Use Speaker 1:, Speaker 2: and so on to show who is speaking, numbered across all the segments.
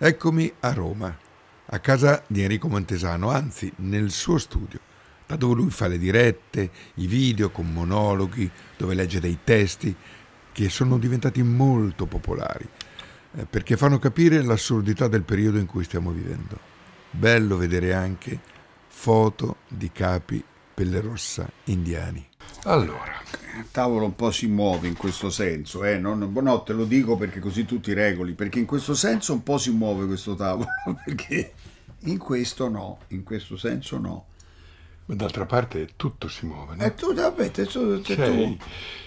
Speaker 1: Eccomi a Roma, a casa di Enrico Montesano, anzi nel suo studio, da dove lui fa le dirette, i video con monologhi, dove legge dei testi che sono diventati molto popolari, eh, perché fanno capire l'assurdità del periodo in cui stiamo vivendo. Bello vedere anche foto di capi pelle rossa indiani.
Speaker 2: Allora, il tavolo un po' si muove in questo senso, eh? non, no, te lo dico perché così tu ti regoli, perché in questo senso un po' si muove questo tavolo, perché in questo no, in questo senso no.
Speaker 1: Ma d'altra parte tutto si muove, no? E eh,
Speaker 2: tu, vabbè, te, tu, te, cioè, tu,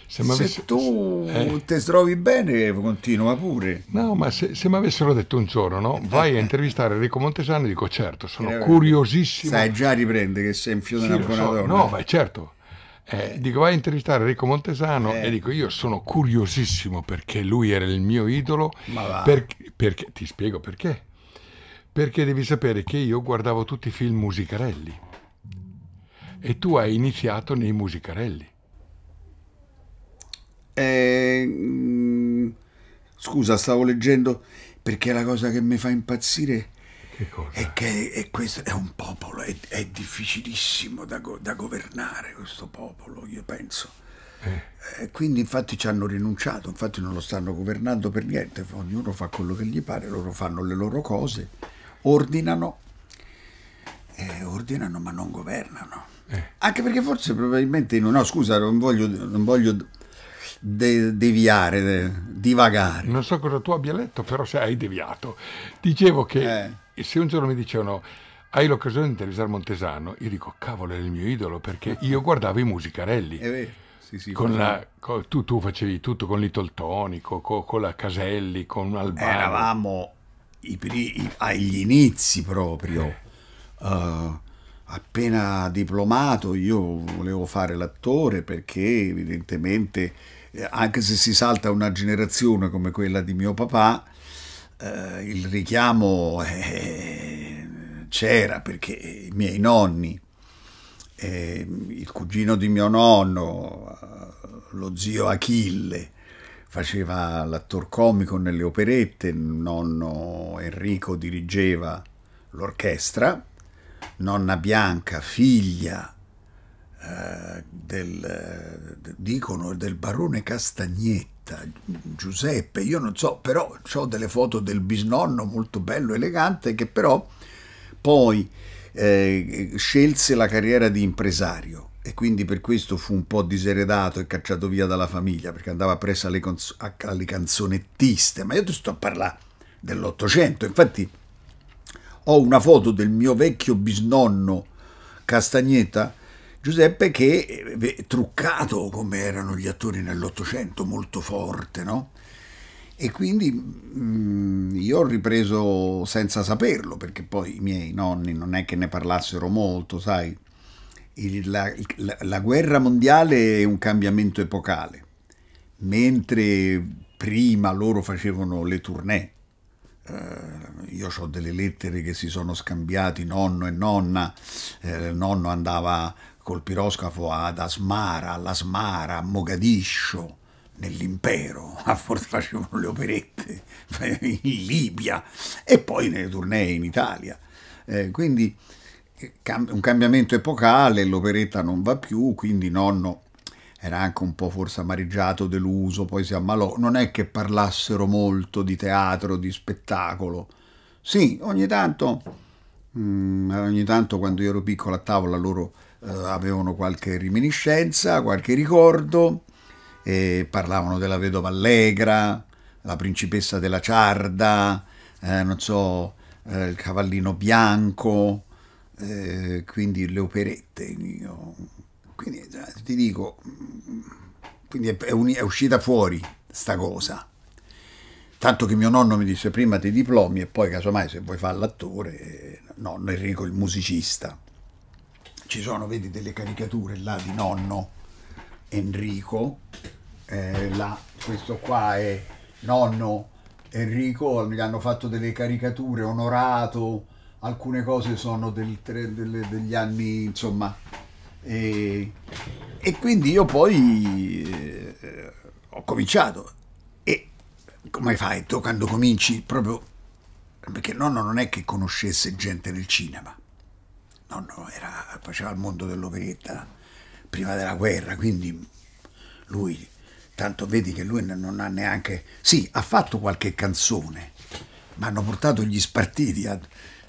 Speaker 2: se, avessi, se
Speaker 1: tu eh. ti trovi bene, continua pure. No, ma se, se mi avessero detto un giorno, no? Vai a intervistare Enrico Montesano dico, certo, sono eh, curiosissimo. Sai, già riprende che sei infilato sì, una buona so. No, ma certo eh, dico vai a intervistare Enrico Montesano eh. e dico io sono curiosissimo perché lui era il mio idolo. Per, perché, ti spiego perché. Perché devi sapere che io guardavo tutti i film musicarelli e tu hai iniziato nei musicarelli. Eh, mm, scusa, stavo leggendo perché la cosa che
Speaker 2: mi fa impazzire che cosa? È che è, questo, è un popolo, è, è difficilissimo da, go, da, governare questo popolo, io penso. Eh. E eh, quindi infatti ci hanno rinunciato, infatti non lo stanno governando per niente, ognuno fa quello che gli pare, loro fanno le loro cose, ordinano, eh, ordinano ma non governano. Eh. Anche perché forse probabilmente, no scusa, non voglio, non voglio De deviare, de divagare.
Speaker 1: Non so cosa tu abbia letto, però se hai deviato. Dicevo che eh. E se un giorno mi dicevano hai l'occasione di intervistare Montesano, io dico cavolo è il mio idolo perché io guardavo i musicarelli. È vero. Sì, sì, con la, con, tu, tu, facevi tutto con Little Tony, con, con la Caselli, con Albano. Eravamo i, i, agli inizi proprio. Eh. Uh, appena
Speaker 2: diplomato io volevo fare l'attore perché evidentemente eh, anche se si salta una generazione come quella di mio papà eh, il richiamo eh, c'era perché i miei nonni, eh, il cugino di mio nonno, eh, lo zio Achille, faceva l'attor comico nelle operette, nonno Enrico dirigeva l'orchestra, nonna Bianca, figlia eh, del, dicono, del barone Castagnetti, vita, Giuseppe, io non so, però ho delle foto del bisnonno molto bello, elegante, che però poi eh, scelse la carriera di impresario e quindi per questo fu un po' diseredato e cacciato via dalla famiglia perché andava presso alle, alle canzonettiste, ma io ti sto a parlare dell'Ottocento, infatti ho una foto del mio vecchio bisnonno Castagneta Giuseppe che eh, eh, truccato come erano gli attori nell'Ottocento, molto forte, no? E quindi mh, mm, io ho ripreso senza saperlo, perché poi i miei nonni non è che ne parlassero molto, sai. Il, la, la, la guerra mondiale è un cambiamento epocale, mentre prima loro facevano le tournée. Eh, io ho delle lettere che si sono scambiati nonno e nonna, eh, nonno andava col piroscafo ad Asmara, all'Asmara, a Mogadiscio, nell'impero, a Forte facevano le operette, in Libia e poi nelle tournée in Italia. Eh, quindi eh, un cambiamento epocale, l'operetta non va più, quindi nonno era anche un po' forse amareggiato, deluso, poi si ammalò. Non è che parlassero molto di teatro, di spettacolo. Sì, ogni tanto, mm, ogni tanto quando io ero piccolo a tavola loro eh, avevano qualche reminiscenza, qualche ricordo, eh, parlavano della vedova allegra, la principessa della ciarda, eh, non so, eh, il cavallino bianco, eh, quindi le operette. Io. Quindi eh, ti dico, mm, quindi è, è, un, è uscita fuori sta cosa. Tanto che mio nonno mi disse prima ti diplomi e poi casomai se vuoi fare l'attore, no, Enrico il musicista ci sono, vedi, delle caricature là di nonno Enrico, eh, là, questo qua è nonno Enrico, gli hanno fatto delle caricature, onorato, alcune cose sono del, del, degli anni, insomma, e, e quindi io poi eh, ho cominciato e come fai tu quando cominci proprio perché nonno non è che conoscesse gente del cinema nonno era, faceva il mondo dell'operetta prima della guerra, quindi lui, tanto vedi che lui non ha neanche... Sì, ha fatto qualche canzone, ma hanno portato gli spartiti, a,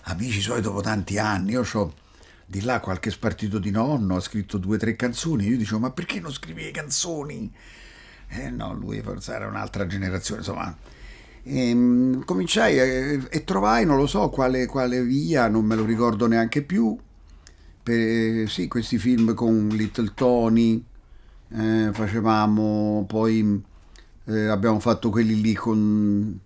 Speaker 2: amici suoi dopo tanti anni, io ho di là qualche spartito di nonno, ha scritto due o tre canzoni, io dicevo ma perché non scrivi canzoni? Eh no, lui forse era un'altra generazione, insomma... E, ehm, cominciai e, eh, e, trovai, non lo so quale, quale via, non me lo ricordo neanche più, per, sì, questi film con Little Tony, eh, facevamo poi eh, abbiamo fatto quelli lì con,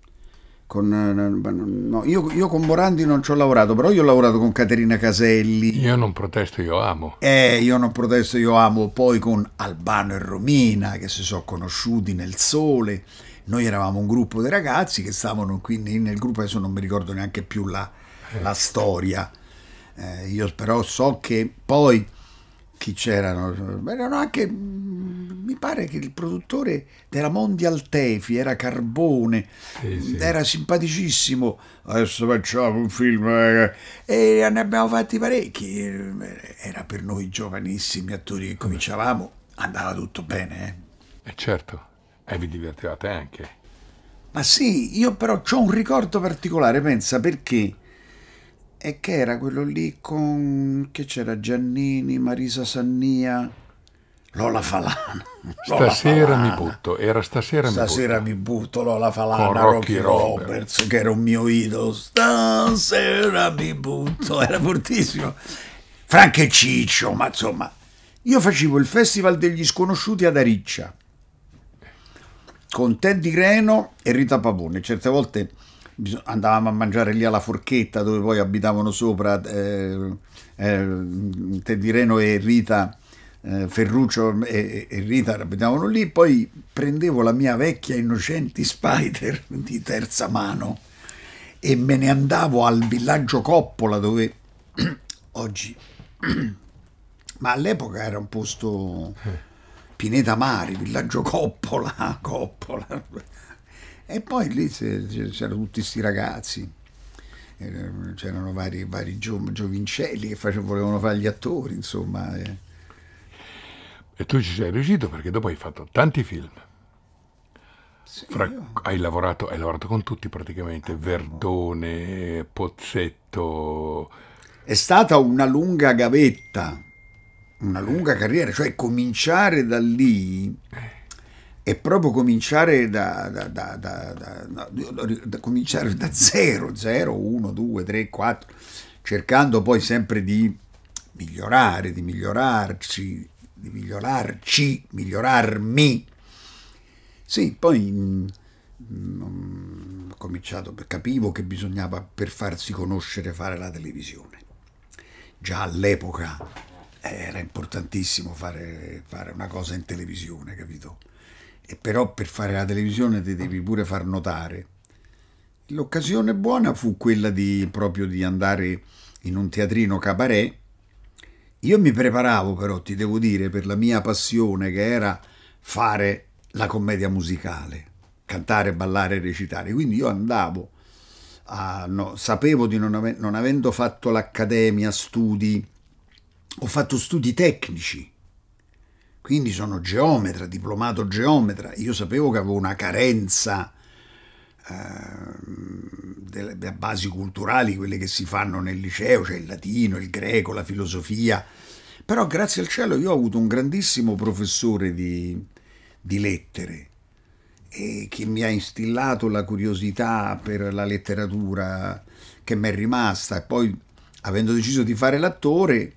Speaker 2: con eh, no, io, io, con Morandi non ci ho lavorato però io ho lavorato con Caterina Caselli
Speaker 1: io non protesto io amo
Speaker 2: eh io non protesto io amo poi con Albano e Romina che si sono conosciuti nel sole noi eravamo un gruppo di ragazzi che stavano qui nel gruppo adesso non mi ricordo neanche più la, la storia eh, io però so che poi chi c'erano? Erano anche, mm, mi pare che il produttore della Mondial Tefi era Carbone, sì, sì. era simpaticissimo. Adesso facciamo un film eh, e ne abbiamo fatti parecchi. Era per noi giovanissimi attori che cominciavamo, andava tutto bene. Eh? E eh, certo, e vi divertivate anche. Ma sì, io però ho un ricordo particolare, pensa perché e che era quello lì con... che c'era Giannini, Marisa Sannia, Lola Falana. Lola stasera Falana. mi
Speaker 1: butto, era stasera, stasera
Speaker 2: mi butto. Stasera mi butto, Lola Falana, con Rocky, Rocky Roberts, Roberts, che era un
Speaker 1: mio idolo.
Speaker 2: Stasera mi butto, era fortissimo.
Speaker 1: Frank e Ciccio,
Speaker 2: ma insomma... Io facevo il Festival degli Sconosciuti ad Ariccia con Teddy Greno e Rita Pavone. Certe volte andavamo a mangiare lì alla forchetta dove poi abitavano sopra eh, eh, Tedireno e Rita. Eh, Ferruccio e, e, Rita abitavano lì, poi prendevo la mia vecchia Innocenti Spider di terza mano e me ne andavo al villaggio Coppola dove oggi, ma all'epoca era un posto eh. Pineta Mari, villaggio Coppola, Coppola e poi lì c'erano tutti questi ragazzi, c'erano vari, vari gio, giovincelli che facevano, volevano fare gli attori, insomma.
Speaker 1: Eh. E tu ci sei riuscito perché dopo hai fatto tanti film. Sì, Fra, hai, lavorato, hai, lavorato, con tutti praticamente, ah, Verdone, no. Pozzetto. È stata una lunga gavetta,
Speaker 2: una eh. lunga eh. carriera, cioè cominciare da lì. Eh è proprio cominciare da, da, da, da, cominciare da 0, 0, 1, 2, 3, 4, cercando poi sempre di migliorare, di migliorarci, di migliorarci, migliorarmi. Sì, poi mh, mm, mh, mm, ho cominciato, capivo che bisognava per farsi conoscere fare la televisione. Già all'epoca era importantissimo fare, fare una cosa in televisione, capito? e però per fare la televisione ti devi pure far notare. L'occasione buona fu quella di, proprio di andare in un teatrino cabaret. Io mi preparavo però, ti devo dire, per la mia passione che era fare la commedia musicale, cantare, ballare, recitare. Quindi io andavo, a, no, sapevo di non, ave non avendo fatto l'accademia, studi, ho fatto studi tecnici quindi sono geometra, diplomato geometra, io sapevo che avevo una carenza ehm, delle basi culturali, quelle che si fanno nel liceo, cioè il latino, il greco, la filosofia. Però grazie al cielo io ho avuto un grandissimo professore di, di lettere eh, che mi ha instillato la curiosità per la letteratura che mi è rimasta e poi avendo deciso di fare l'attore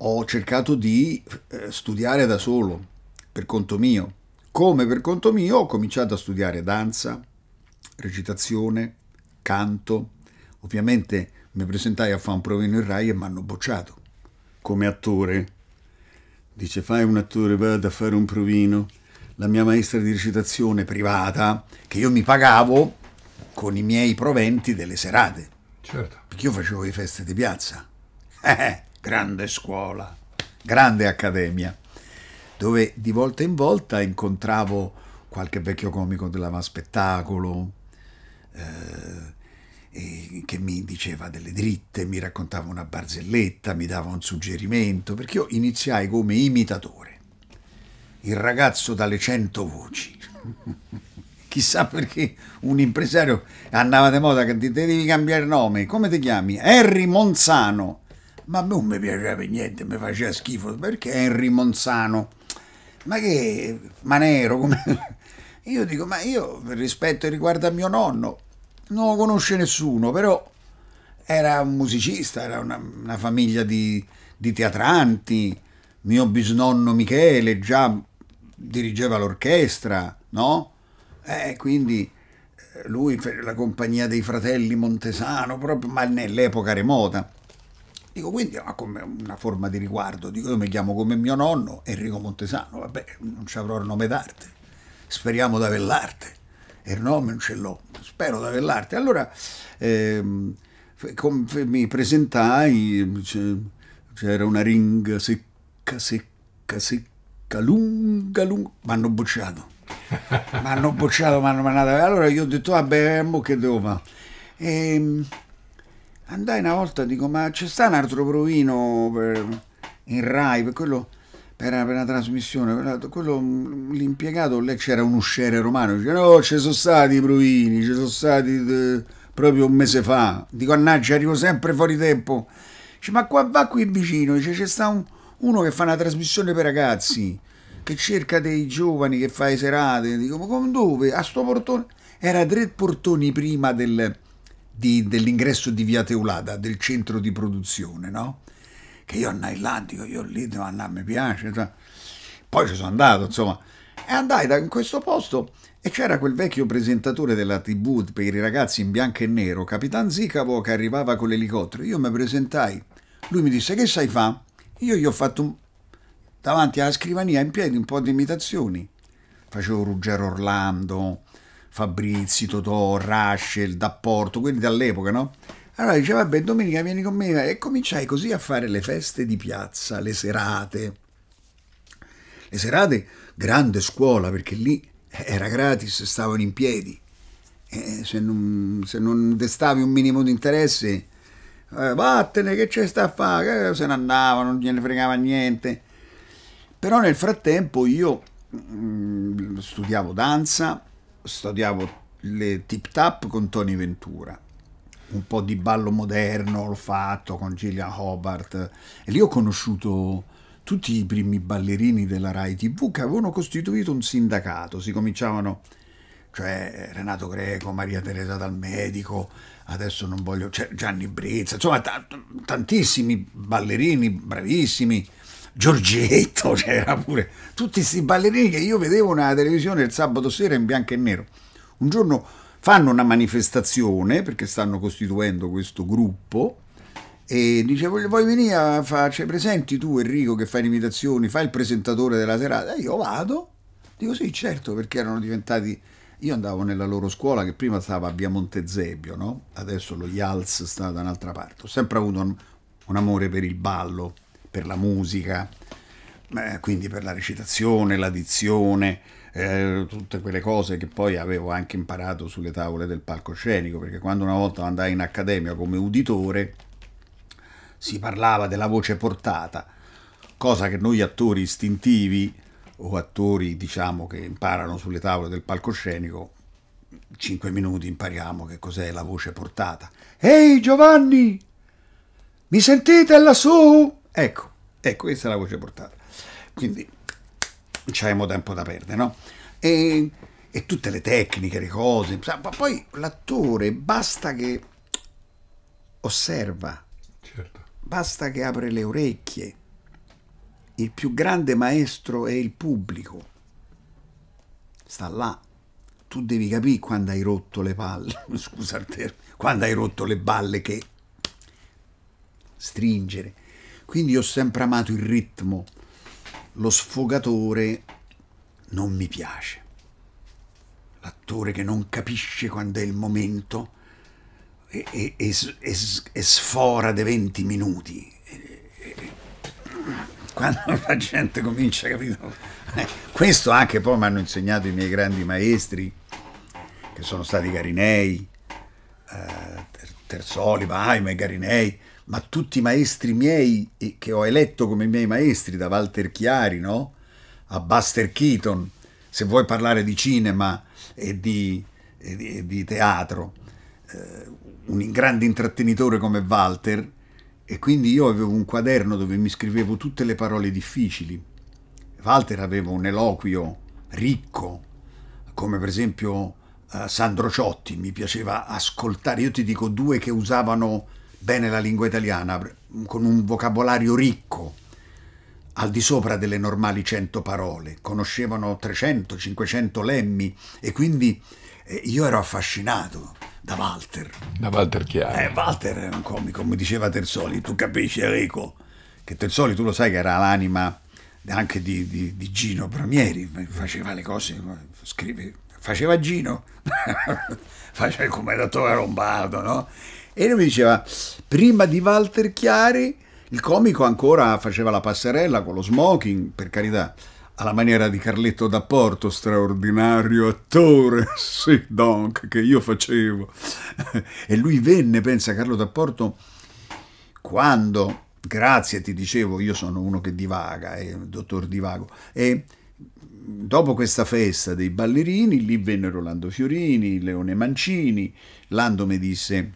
Speaker 2: ho cercato di eh, studiare da solo, per conto mio. Come per conto mio ho cominciato a studiare danza, recitazione, canto. Ovviamente mi presentai a fare un provino in Rai e mi hanno bocciato come attore. Dice fai un attore, vado a fare un provino. La mia maestra di recitazione privata, che io mi pagavo con i miei proventi delle serate. Certo. Perché io facevo le feste di piazza. Eh, eh grande scuola, grande accademia, dove di volta in volta incontravo qualche vecchio comico dell'avan spettacolo eh, che mi diceva delle dritte, mi raccontava una barzelletta, mi dava un suggerimento, perché io iniziai come imitatore, il ragazzo dalle cento voci. Chissà perché un impresario andava di moda che ti devi cambiare nome. Come ti chiami? Harry Monzano ma non mi piaceva niente, mi faceva schifo, perché Henry Monzano, ma che manero, come... Io dico, ma io rispetto e riguardo a mio nonno, non lo conosce nessuno, però era un musicista, era una, una famiglia di, di, teatranti, mio bisnonno Michele già dirigeva l'orchestra, no? Eh, quindi eh, lui, la compagnia dei fratelli Montesano, proprio, ma nell'epoca remota. Dico, quindi ma come una forma di riguardo. Dico, io mi chiamo come mio nonno Enrico Montesano, vabbè, non ci avrò il nome d'arte. Speriamo di averl'arte. E il nome non ce l'ho, spero di averl'arte. Allora ehm, mi presentai, c'era una ringa secca, secca, secca, lunga, lunga. Mi hanno bocciato. mi hanno bocciato, mi hanno mandato. Allora io ho detto, vabbè, mo che devo fare? Ehm, andai una volta dico ma c'è sta un altro provino per, in Rai per quello per, per trasmissione per, quello mm, l'impiegato lei c'era un usciere romano dice no ci sono stati i provini ci sono stati de, eh, proprio un mese fa dico annaggia arrivo sempre fuori tempo dice ma qua va qui vicino dice c'è sta un, uno che fa una trasmissione per ragazzi che cerca dei giovani che fa le serate dico ma come dove a sto portone era tre portoni prima del di, dell'ingresso di Via Teulada, del centro di produzione, no? Che io andai là, dico, io lì, ma no, mi piace. Cioè. Poi ci sono andato, insomma. E andai da in questo posto e c'era quel vecchio presentatore della TV per i ragazzi in bianco e nero, Capitan Zicavo, che arrivava con l'elicottero. Io mi presentai, lui mi disse, che sai fa? Io gli ho fatto un... davanti alla scrivania in piedi un po' di imitazioni. Facevo Ruggero Orlando, Fabrizi, Totò, Raschel, D'Apporto, quelli dall'epoca, no? Allora diceva, vabbè, domenica vieni con me e cominciai così a fare le feste di piazza, le serate. Le serate, grande scuola, perché lì era gratis, stavano in piedi. E eh, se non, se non destavi un minimo di interesse, eh, vattene che c'è sta a fare, eh, se ne andavano, non gliene fregava niente. Però nel frattempo io mh, mm, studiavo danza, studiavo le tip tap con Tony Ventura, un po' di ballo moderno l'ho fatto con Gillian Hobart e lì ho conosciuto tutti i primi ballerini della Rai TV che avevano costituito un sindacato, si cominciavano cioè Renato Greco, Maria Teresa Dal Medico, adesso non voglio, cioè Gianni Brezza, insomma tantissimi ballerini bravissimi Giorgetto, c'era cioè, pure tutti questi ballerini che io vedevo nella televisione il sabato sera in bianco e nero. Un giorno fanno una manifestazione perché stanno costituendo questo gruppo e dice voglio, vuoi venire a farci cioè, presenti tu Enrico che fai imitazioni, fai il presentatore della serata e io vado, dico sì certo perché erano diventati io andavo nella loro scuola che prima stava a via Montezebio, no? adesso lo Yals sta da un'altra parte. Ho sempre avuto un, un amore per il ballo per la musica, eh, quindi per la recitazione, l'addizione, eh, tutte quelle cose che poi avevo anche imparato sulle tavole del palcoscenico, perché quando una volta andai in accademia come uditore si parlava della voce portata, cosa che noi attori istintivi o attori diciamo che imparano sulle tavole del palcoscenico 5 minuti impariamo che cos'è la voce portata. Ehi Giovanni! Mi sentite lassù? Ecco, ecco, questa è la voce portata. Quindi c'hai tempo da perdere, no? E, e, tutte le tecniche, le cose. Ma poi l'attore basta che osserva, certo. basta che apre le orecchie. Il più grande maestro è il pubblico. Sta là. Tu devi capire quando hai rotto le palle, scusa il termine, quando hai rotto le balle che stringere, quindi ho sempre amato il ritmo, lo sfogatore non mi piace. L'attore che non capisce quando è il momento e, e, e, e sfora dei 20 minuti. Quando la gente comincia a capire... Eh, questo anche poi mi hanno insegnato i miei grandi maestri, che sono stati Garinei, eh, Terzoli, Baima e Garinei, ma tutti i maestri miei che ho eletto come miei maestri, da Walter Chiari no? a Buster Keaton, se vuoi parlare di cinema e di, e di, e di teatro, eh, un grande intrattenitore come Walter, e quindi io avevo un quaderno dove mi scrivevo tutte le parole difficili. Walter aveva un eloquio ricco, come per esempio eh, Sandro Ciotti, mi piaceva ascoltare, io ti dico due che usavano bene la lingua italiana, con un vocabolario ricco, al di sopra delle normali cento parole, conoscevano 300, 500 lemmi e quindi eh, io ero affascinato da Walter. Da Walter Chiari. Eh, Walter era un comico, come diceva Terzoli, tu capisci Enrico, che Terzoli tu lo sai che era l'anima anche di, di, di Gino Bramieri, faceva le cose, scrive, faceva Gino faccio il commendatore lombardo, no? E lui mi diceva, prima di Walter Chiari, il comico ancora faceva la passerella con lo smoking, per carità, alla maniera di Carletto da Porto, straordinario attore, sì, donc, che io facevo. e lui venne, pensa, Carlo da Porto, quando, grazie, ti dicevo, io sono uno che divaga, eh, dottor Divago, e dopo questa festa dei ballerini, lì vennero Lando Fiorini, Leone Mancini, Lando mi disse,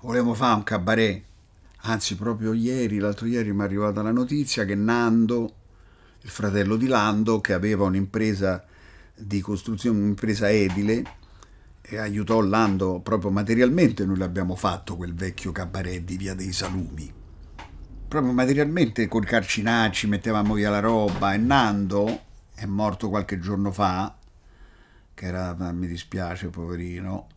Speaker 2: volevo fare un cabaret, anzi proprio ieri, l'altro ieri mi è arrivata la notizia che Nando, il fratello di Lando, che aveva un'impresa di costruzione, un'impresa edile, e aiutò Lando proprio materialmente, noi l'abbiamo fatto quel vecchio cabaret di Via dei Salumi. Proprio materialmente col carcinacci mettevamo via la roba e Nando è morto qualche giorno fa, che era, mi dispiace poverino,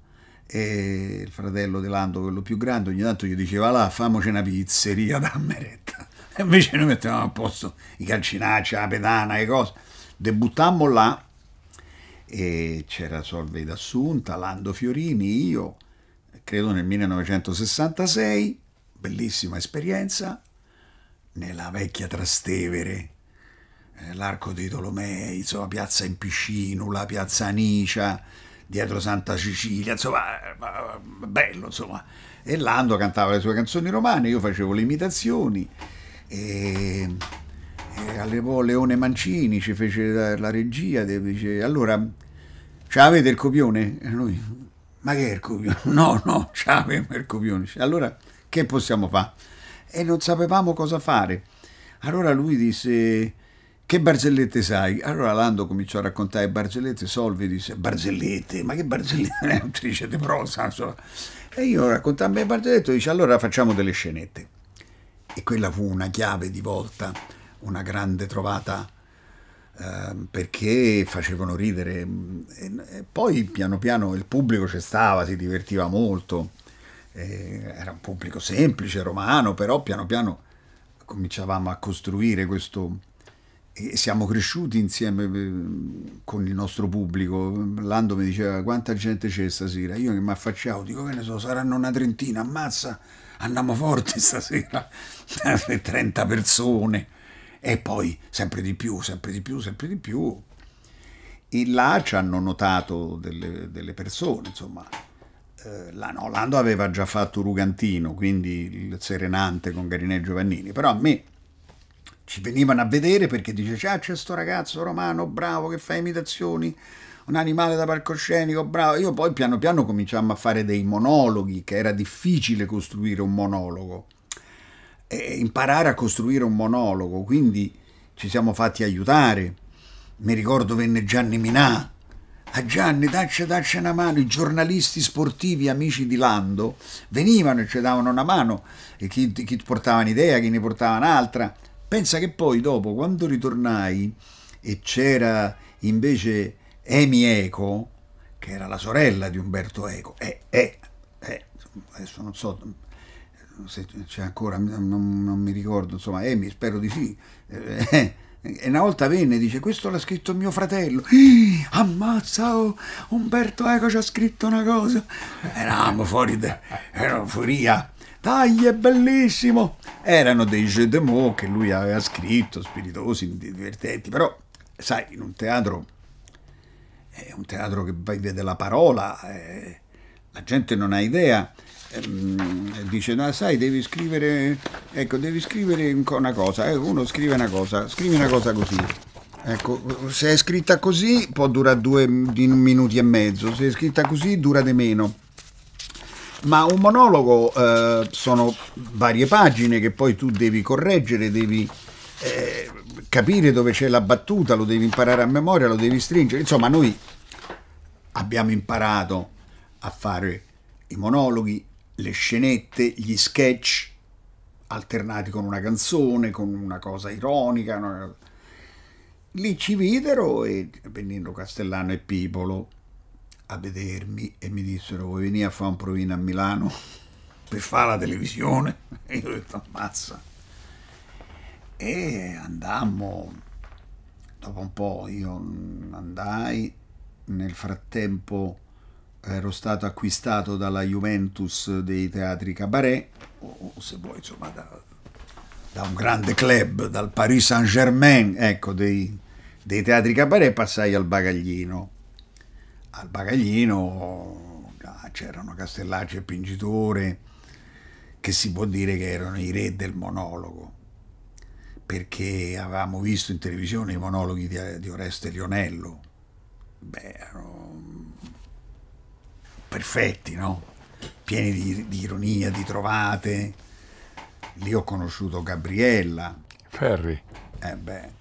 Speaker 2: e il fratello di Lando, quello più grande, ogni tanto gli diceva là famoci una pizzeria da meretta. E invece noi mettevamo a posto i calcinacci, la pedana, le cose. Debuttammo là e c'era Solveig d'Assunta, Lando Fiorini, io, credo nel 1966, bellissima esperienza, nella vecchia Trastevere eh, l'arco dei Tolomei, insomma, piazza in Piscino, la piazza Nicia, dietro Santa Cecilia, insomma, eh, eh, bello, insomma. E Lando cantava le sue canzoni romane, io facevo le imitazioni e, e allevò Leone Mancini, ci fece la, la regia, dice, allora, ce l'avete il copione? E lui, ma che è il copione? No, no, ce l'avevamo il copione. Allora, che possiamo fare? E non sapevamo cosa fare. Allora lui disse, che barzellette sai? Allora Lando cominciò a raccontare barzellette, Solvi disse barzellette, ma che barzellette, è un'attrice di prosa, insomma. E io raccontando le barzellette, dice allora facciamo delle scenette. E quella fu una chiave di volta, una grande trovata, eh, perché facevano ridere. Mm, e, e poi piano piano il pubblico ci stava, si divertiva molto. E era un pubblico semplice, romano, però piano piano cominciavamo a costruire questo e siamo cresciuti insieme eh, con il nostro pubblico. Lando mi diceva quanta gente c'è stasera, io che mi affacciavo, dico che ne so, saranno una trentina, ammazza, andiamo forte stasera, 30 persone e poi sempre di più, sempre di più, sempre di più. E là ci hanno notato delle, delle persone, insomma. Eh, là, no, Lando aveva già fatto Rugantino, quindi il Serenante con Garinè Giovannini, però a me ci venivano a vedere perché dice, ah, c'è sto ragazzo romano, bravo, che fa imitazioni, un animale da palcoscenico, bravo. Io poi piano piano cominciammo a fare dei monologhi, che era difficile costruire un monologo. E imparare a costruire un monologo, quindi ci siamo fatti aiutare. Mi ricordo venne Gianni Minà, a ah, Gianni dacce dacce una mano, i giornalisti sportivi amici di Lando venivano e ci davano una mano e chi, chi portava un'idea, chi ne portava un'altra Pensa che poi dopo, quando ritornai e c'era invece Emi Eco, che era la sorella di Umberto Eco, eh, eh, eh, adesso non so eh, se c'è ancora, non, non, mi ricordo, insomma, Emi, spero di sì. E eh, eh, una volta venne e dice: Questo l'ha scritto mio fratello. Ih, ammazza, oh, Umberto Eco ci ha scritto una cosa. Eravamo fuori, da, era furia. Dai, è bellissimo! Erano dei jeux de mots che lui aveva scritto, spiritosi, divertenti, però, sai, in un teatro, è un teatro che vede la parola, eh, la gente non ha idea, ehm, dice no, sai devi scrivere ecco devi scrivere una cosa eh, uno scrive una cosa scrivi una cosa così ecco se è scritta così può durare due minuti e mezzo se è scritta così dura di meno ma un monologo eh, sono varie pagine che poi tu devi correggere, devi eh, capire dove c'è la battuta, lo devi imparare a memoria, lo devi stringere. Insomma, noi abbiamo imparato a fare i monologhi, le scenette, gli sketch alternati con una canzone, con una cosa ironica. Lì ci videro e Benino Castellano e Pipolo a vedermi e mi dissero vuoi venire a fare un provino a Milano per fare la televisione? E io ho detto ammazza. E andammo, dopo un po' io andai, nel frattempo ero stato acquistato dalla Juventus dei teatri Cabaret, o, o se vuoi insomma da, da, un grande club, dal Paris Saint Germain, ecco, dei, dei teatri Cabaret passai al bagaglino al bagaglino c'erano Castellacci e Pingitore, che si può dire che erano i re del monologo, perché avevamo visto in televisione i monologhi di, di Oreste Lionello, beh, erano perfetti, no? pieni di, di ironia, di trovate. Lì ho conosciuto Gabriella. Ferri. Eh beh,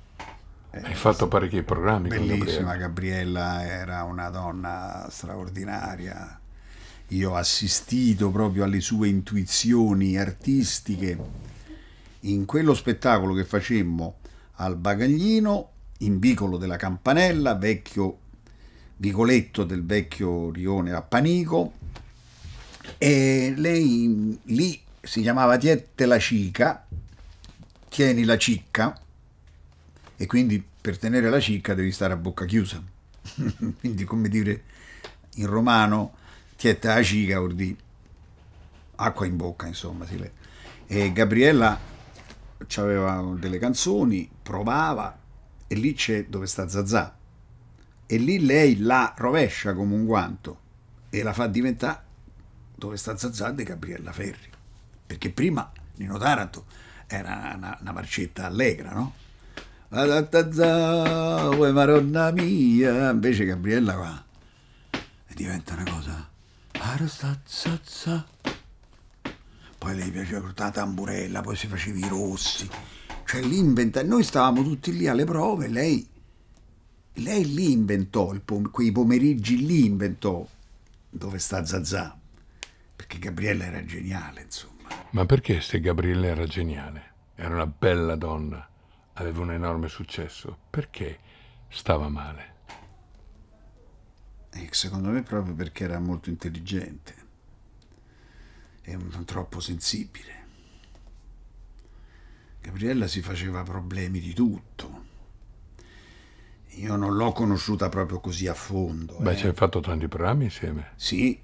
Speaker 2: eh, Hai fatto parecchi programmi. Bellissima Gabriella. Gabriella era una donna straordinaria. Io ho assistito proprio alle sue intuizioni artistiche. In quello spettacolo che facemmo al Bagaglino, in vicolo della Campanella, vecchio vicoletto del vecchio rione a Panico, e lei lì si chiamava Tiette la Cica, tieni la cicca, e quindi per tenere la cicca devi stare a bocca chiusa. quindi come dire in romano, tietta a cica vuol dire acqua in bocca, insomma, si E Gabriella aveva delle canzoni, provava, e lì c'è dove sta Zazà. E lì lei la rovescia come un guanto e la fa diventare dove sta Zazà di Gabriella Ferri. Perché prima Nino Taranto era una, una marcetta allegra, no? Adattazzao, maronna mia. Invece Gabriella qua e diventa una cosa.
Speaker 1: Arastazzazza.
Speaker 2: Poi lei piaceva con la tamburella, poi si faceva i rossi. Cioè lì inventa... Noi stavamo tutti lì alle prove, lei... Lei lì inventò, pom... quei pomeriggi lì inventò dove sta Zazà. Perché Gabriella era geniale, insomma.
Speaker 1: Ma perché se Gabriella era geniale? Era una bella donna aveva un enorme successo, perché stava male? E eh, secondo me proprio perché era molto intelligente e non
Speaker 2: troppo sensibile. Gabriella si faceva problemi di tutto. Io non l'ho conosciuta proprio così a fondo. Beh, eh. ci hai fatto tanti programmi insieme. Sì.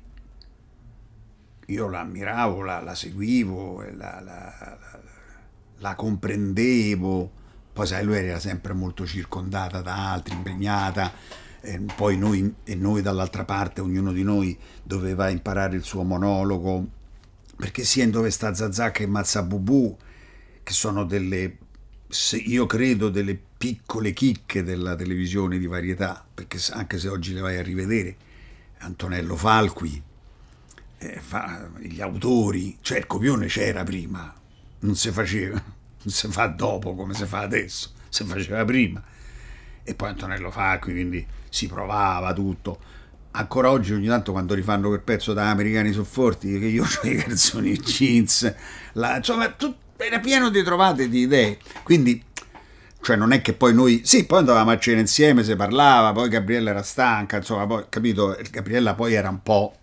Speaker 2: Io la ammiravo, la, la seguivo, la, la, la comprendevo poi sai, lui era sempre molto circondata da altri, impegnata, e poi noi, e noi dall'altra parte, ognuno di noi doveva imparare il suo monologo, perché sia in Dove sta Zazà che in Mazzabubù, che sono delle, io credo, delle piccole chicche della televisione di varietà, perché anche se oggi le vai a rivedere, Antonello Falqui, eh, fa, gli autori, cioè il copione c'era prima, non si faceva non si fa dopo come si fa adesso, si faceva prima. E poi Antonello Facchi, quindi si provava tutto. Ancora oggi ogni tanto quando rifanno quel pezzo da Americani Sofforti, che io ho i canzoni jeans, la, insomma tutto, era pieno di trovate di idee. Quindi cioè non è che poi noi sì poi andavamo a cena insieme si parlava poi Gabriella era stanca insomma poi capito Gabriella poi era un po'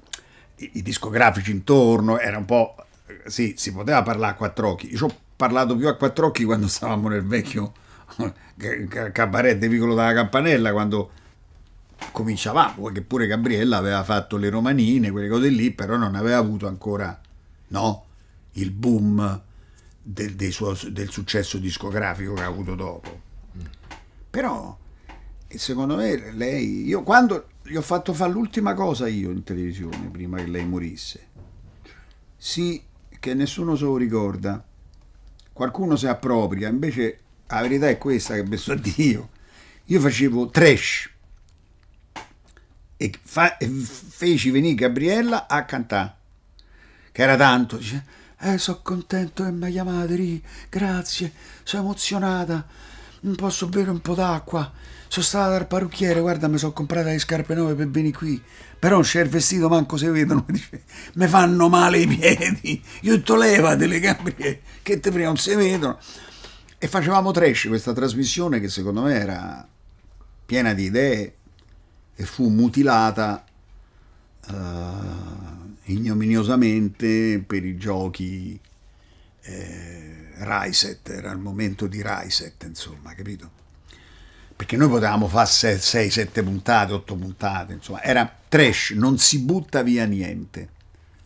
Speaker 2: i, i discografici intorno era un po' sì si poteva parlare a quattro occhi io parlato più a quattro occhi quando stavamo nel vecchio cabaret di Vicolo della Campanella, quando cominciavamo, che pure Gabriella aveva fatto le romanine, quelle cose lì, però non aveva avuto ancora no, il boom del, del, suo, del successo discografico che ha avuto dopo. Però, secondo me, lei, io quando gli ho fatto fare l'ultima cosa io in televisione, prima che lei morisse, sì, che nessuno se lo ricorda, qualcuno si appropria, invece la verità è questa che penso a Dio. Io facevo trash e, fa, e feci venire Gabriella a cantare, che era tanto, dice, eh, sono contento che mi hai chiamate, grazie, sono emozionata, non posso bere un po' d'acqua, sono stata dal parrucchiere, guarda, mi sono comprata le scarpe nuove per venire qui, però non c'è il vestito manco se vedono, mi dice, mi fanno male i piedi, io te leva delle gambe che te prima non si vedono. E facevamo trash questa trasmissione che secondo me era piena di idee e fu mutilata uh, ignominiosamente per i giochi eh, Ryset, era il momento di Ryset, insomma, capito? perché noi potevamo fare 6, 7 puntate, 8 puntate, insomma, era trash, non si butta via niente.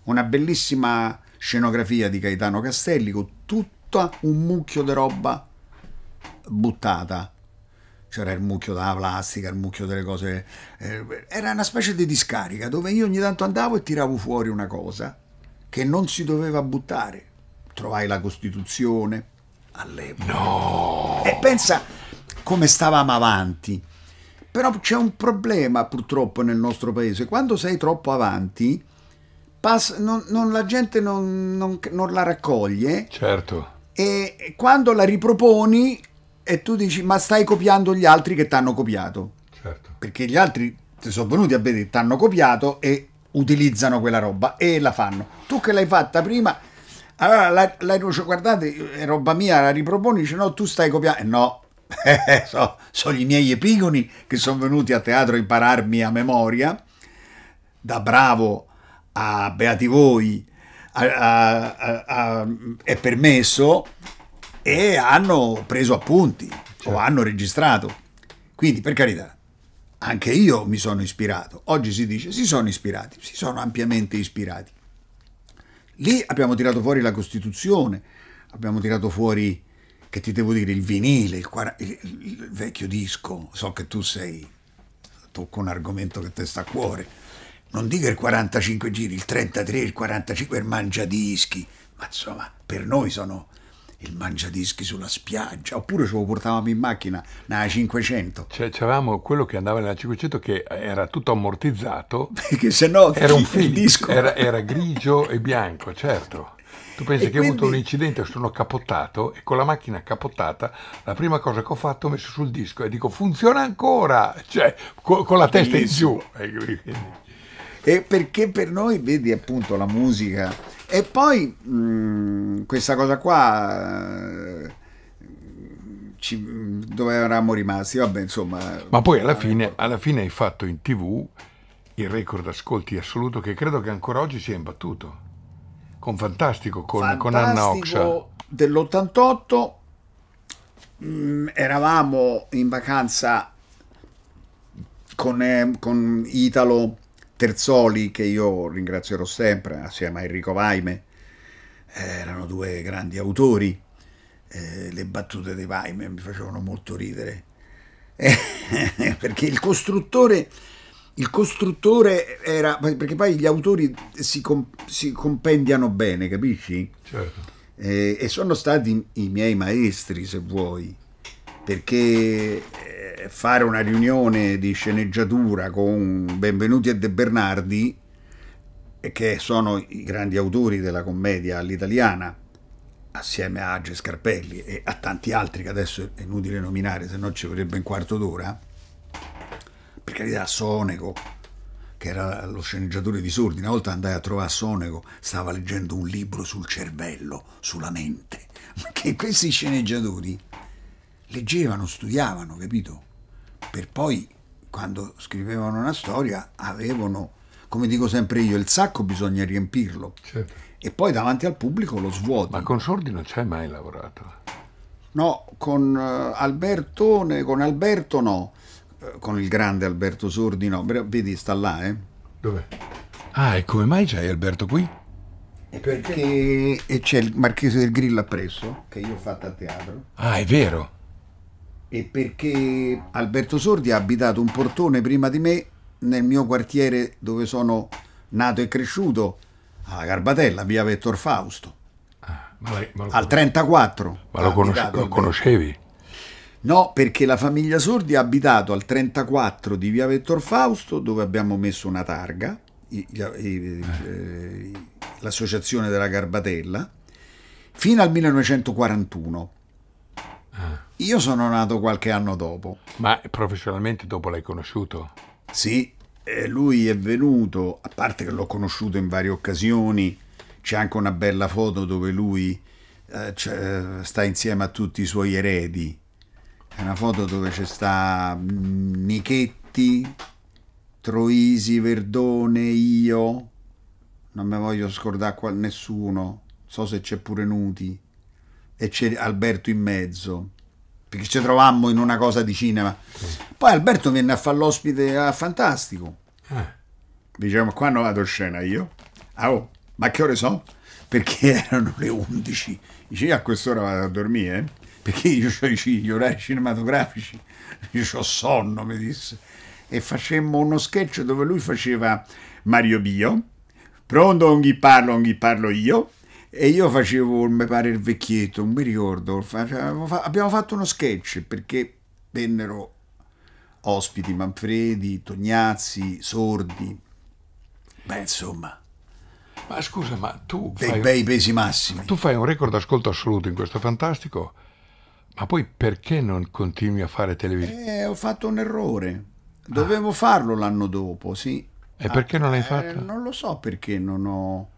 Speaker 2: Una bellissima scenografia di Gaetano Castelli con tutto un mucchio di roba buttata. C'era il mucchio della plastica, il mucchio delle cose. Eh, era una specie di discarica dove io ogni tanto andavo e tiravo fuori una cosa che non si doveva buttare. Trovai la Costituzione all'epoca. No! E pensa, come stavamo avanti. Però c'è un problema purtroppo nel nostro paese. Quando sei troppo avanti, pass- non, non, la gente non, non, non la raccoglie.
Speaker 1: Certo.
Speaker 2: E quando la riproponi e tu dici ma stai copiando gli altri che ti hanno copiato. Certo. Perché gli altri ti sono venuti a vedere, ti hanno copiato e utilizzano quella roba e la fanno. Tu che l'hai fatta prima, allora l'hai la, guardate, è roba mia, la riproponi, dice no, tu stai copiando. Eh, no, eh, so, sono i miei epigoni che sono venuti a teatro a impararmi a memoria, da Bravo a Beati voi a, a, a, è permesso e hanno preso appunti certo. o hanno registrato. Quindi per carità, anche io mi sono ispirato. Oggi si dice si sono ispirati, si sono ampiamente ispirati. Lì abbiamo tirato fuori la Costituzione, abbiamo tirato fuori che ti devo dire, il vinile, il, il, il vecchio disco, so che tu sei, tocco un argomento che ti sta a cuore, non dica il 45 giri, il 33, il 45, il mangiadischi, ma insomma, per noi sono il mangiadischi sulla spiaggia, oppure ce lo portavamo
Speaker 1: in macchina nella 500. Cioè, c'avevamo quello che andava nella 500 che era tutto ammortizzato. Perché se no era un film, disco. Era, era grigio e bianco, certo. Tu pensi e che quindi... ho avuto un incidente, sono capottato e con la macchina capottata la prima cosa che ho fatto ho messo sul disco e dico funziona ancora, cioè con, con la testa in giù. E perché per noi, vedi appunto la musica e poi
Speaker 2: mh, mm, questa cosa qua... Eh, ci, dove eravamo rimasti, vabbè, insomma. Ma poi alla eh,
Speaker 1: fine, alla fine hai fatto in tv il record ascolti assoluto che credo che ancora oggi sia imbattuto. Con Fantastico, con, Fantastico con Anna Oxa.
Speaker 2: dell'88, mh, eravamo in vacanza con, eh, con Italo Terzoli, che io ringrazierò sempre, assieme a Enrico Vaime, eh, erano due grandi autori. Eh, le battute di Vaime mi facevano molto ridere. Eh, perché il costruttore il costruttore era perché poi gli autori si, comp- si compendiano bene, capisci? Certo. Eh, e sono stati i miei maestri, se vuoi, perché eh, fare una riunione di sceneggiatura con Benvenuti e De Bernardi, eh, che sono i grandi autori della commedia all'italiana, assieme a Age Scarpelli e a tanti altri che adesso è inutile nominare, se no ci vorrebbe un quarto d'ora per carità Sonego, che era lo sceneggiatore di Sordi, una volta andai a trovare Sonego, stava leggendo un libro sul cervello, sulla mente, che questi sceneggiatori leggevano, studiavano, capito? Per poi, quando scrivevano una storia, avevano come dico sempre io, il sacco bisogna riempirlo. Certo. E poi davanti al pubblico lo svuoti. Ma con Sordi non ci hai mai
Speaker 1: lavorato?
Speaker 2: No, con eh, Albertone, con Alberto no. Eh, con il grande Alberto Sordi, no, vedi, sta là, eh.
Speaker 1: Dov'è? Ah, e come mai c'hai Alberto qui? E Perché
Speaker 2: e c'è il Marchese del Grillo appresso, che io ho fatto a teatro.
Speaker 1: Ah, è vero.
Speaker 2: E perché Alberto Sordi ha abitato un portone prima di me nel mio quartiere dove sono nato e cresciuto, alla Garbatella, via Vettor Fausto.
Speaker 1: Ah, ma lei, ma al
Speaker 2: 34.
Speaker 1: Ma lo, conosce- lo conoscevi?
Speaker 2: No, perché la famiglia Sordi ha abitato al 34 di via Vettor Fausto, dove abbiamo messo una targa, eh, l'associazione della Garbatella, fino al 1941. Ah. Io sono nato qualche anno dopo.
Speaker 1: Ma professionalmente dopo l'hai conosciuto? Sì,
Speaker 2: lui è venuto, a parte che l'ho conosciuto in varie occasioni, c'è anche una bella foto dove lui eh, eh sta insieme a tutti i suoi eredi è una foto dove c'è sta mm, Nichetti, Troisi, Verdone, io. Non mi voglio scordare qua nessuno. So se c'è pure Nuti. E c'è Alberto in mezzo. Perché ci trovammo in una cosa di cinema. Poi Alberto venne a fare l'ospite a Fantastico. Ah. Eh. Dicevamo, qua non vado scena io. Ah, oh, ma che ore so? Perché erano le 11. Dice, io a quest'ora vado a dormire. Eh? perché io ho gli orari cinematografici, io ho sonno, mi disse. E facemmo uno sketch dove lui faceva Mario Bio, pronto non chi parlo, non chi parlo io, e io facevo, mi pare, il vecchietto, non mi ricordo, abbiamo fatto uno sketch perché
Speaker 1: vennero
Speaker 2: ospiti Manfredi, Tognazzi, Sordi,
Speaker 1: beh insomma... Ma scusa, ma tu... Dei fai, bei pesi massimi. Tu fai un record ascolto assoluto in questo fantastico ma poi perché non continui a fare televisione? Eh, ho fatto un errore. Dovevo ah. farlo l'anno dopo, sì. E perché non l'hai eh, fatto? Eh,
Speaker 2: non lo so perché non ho...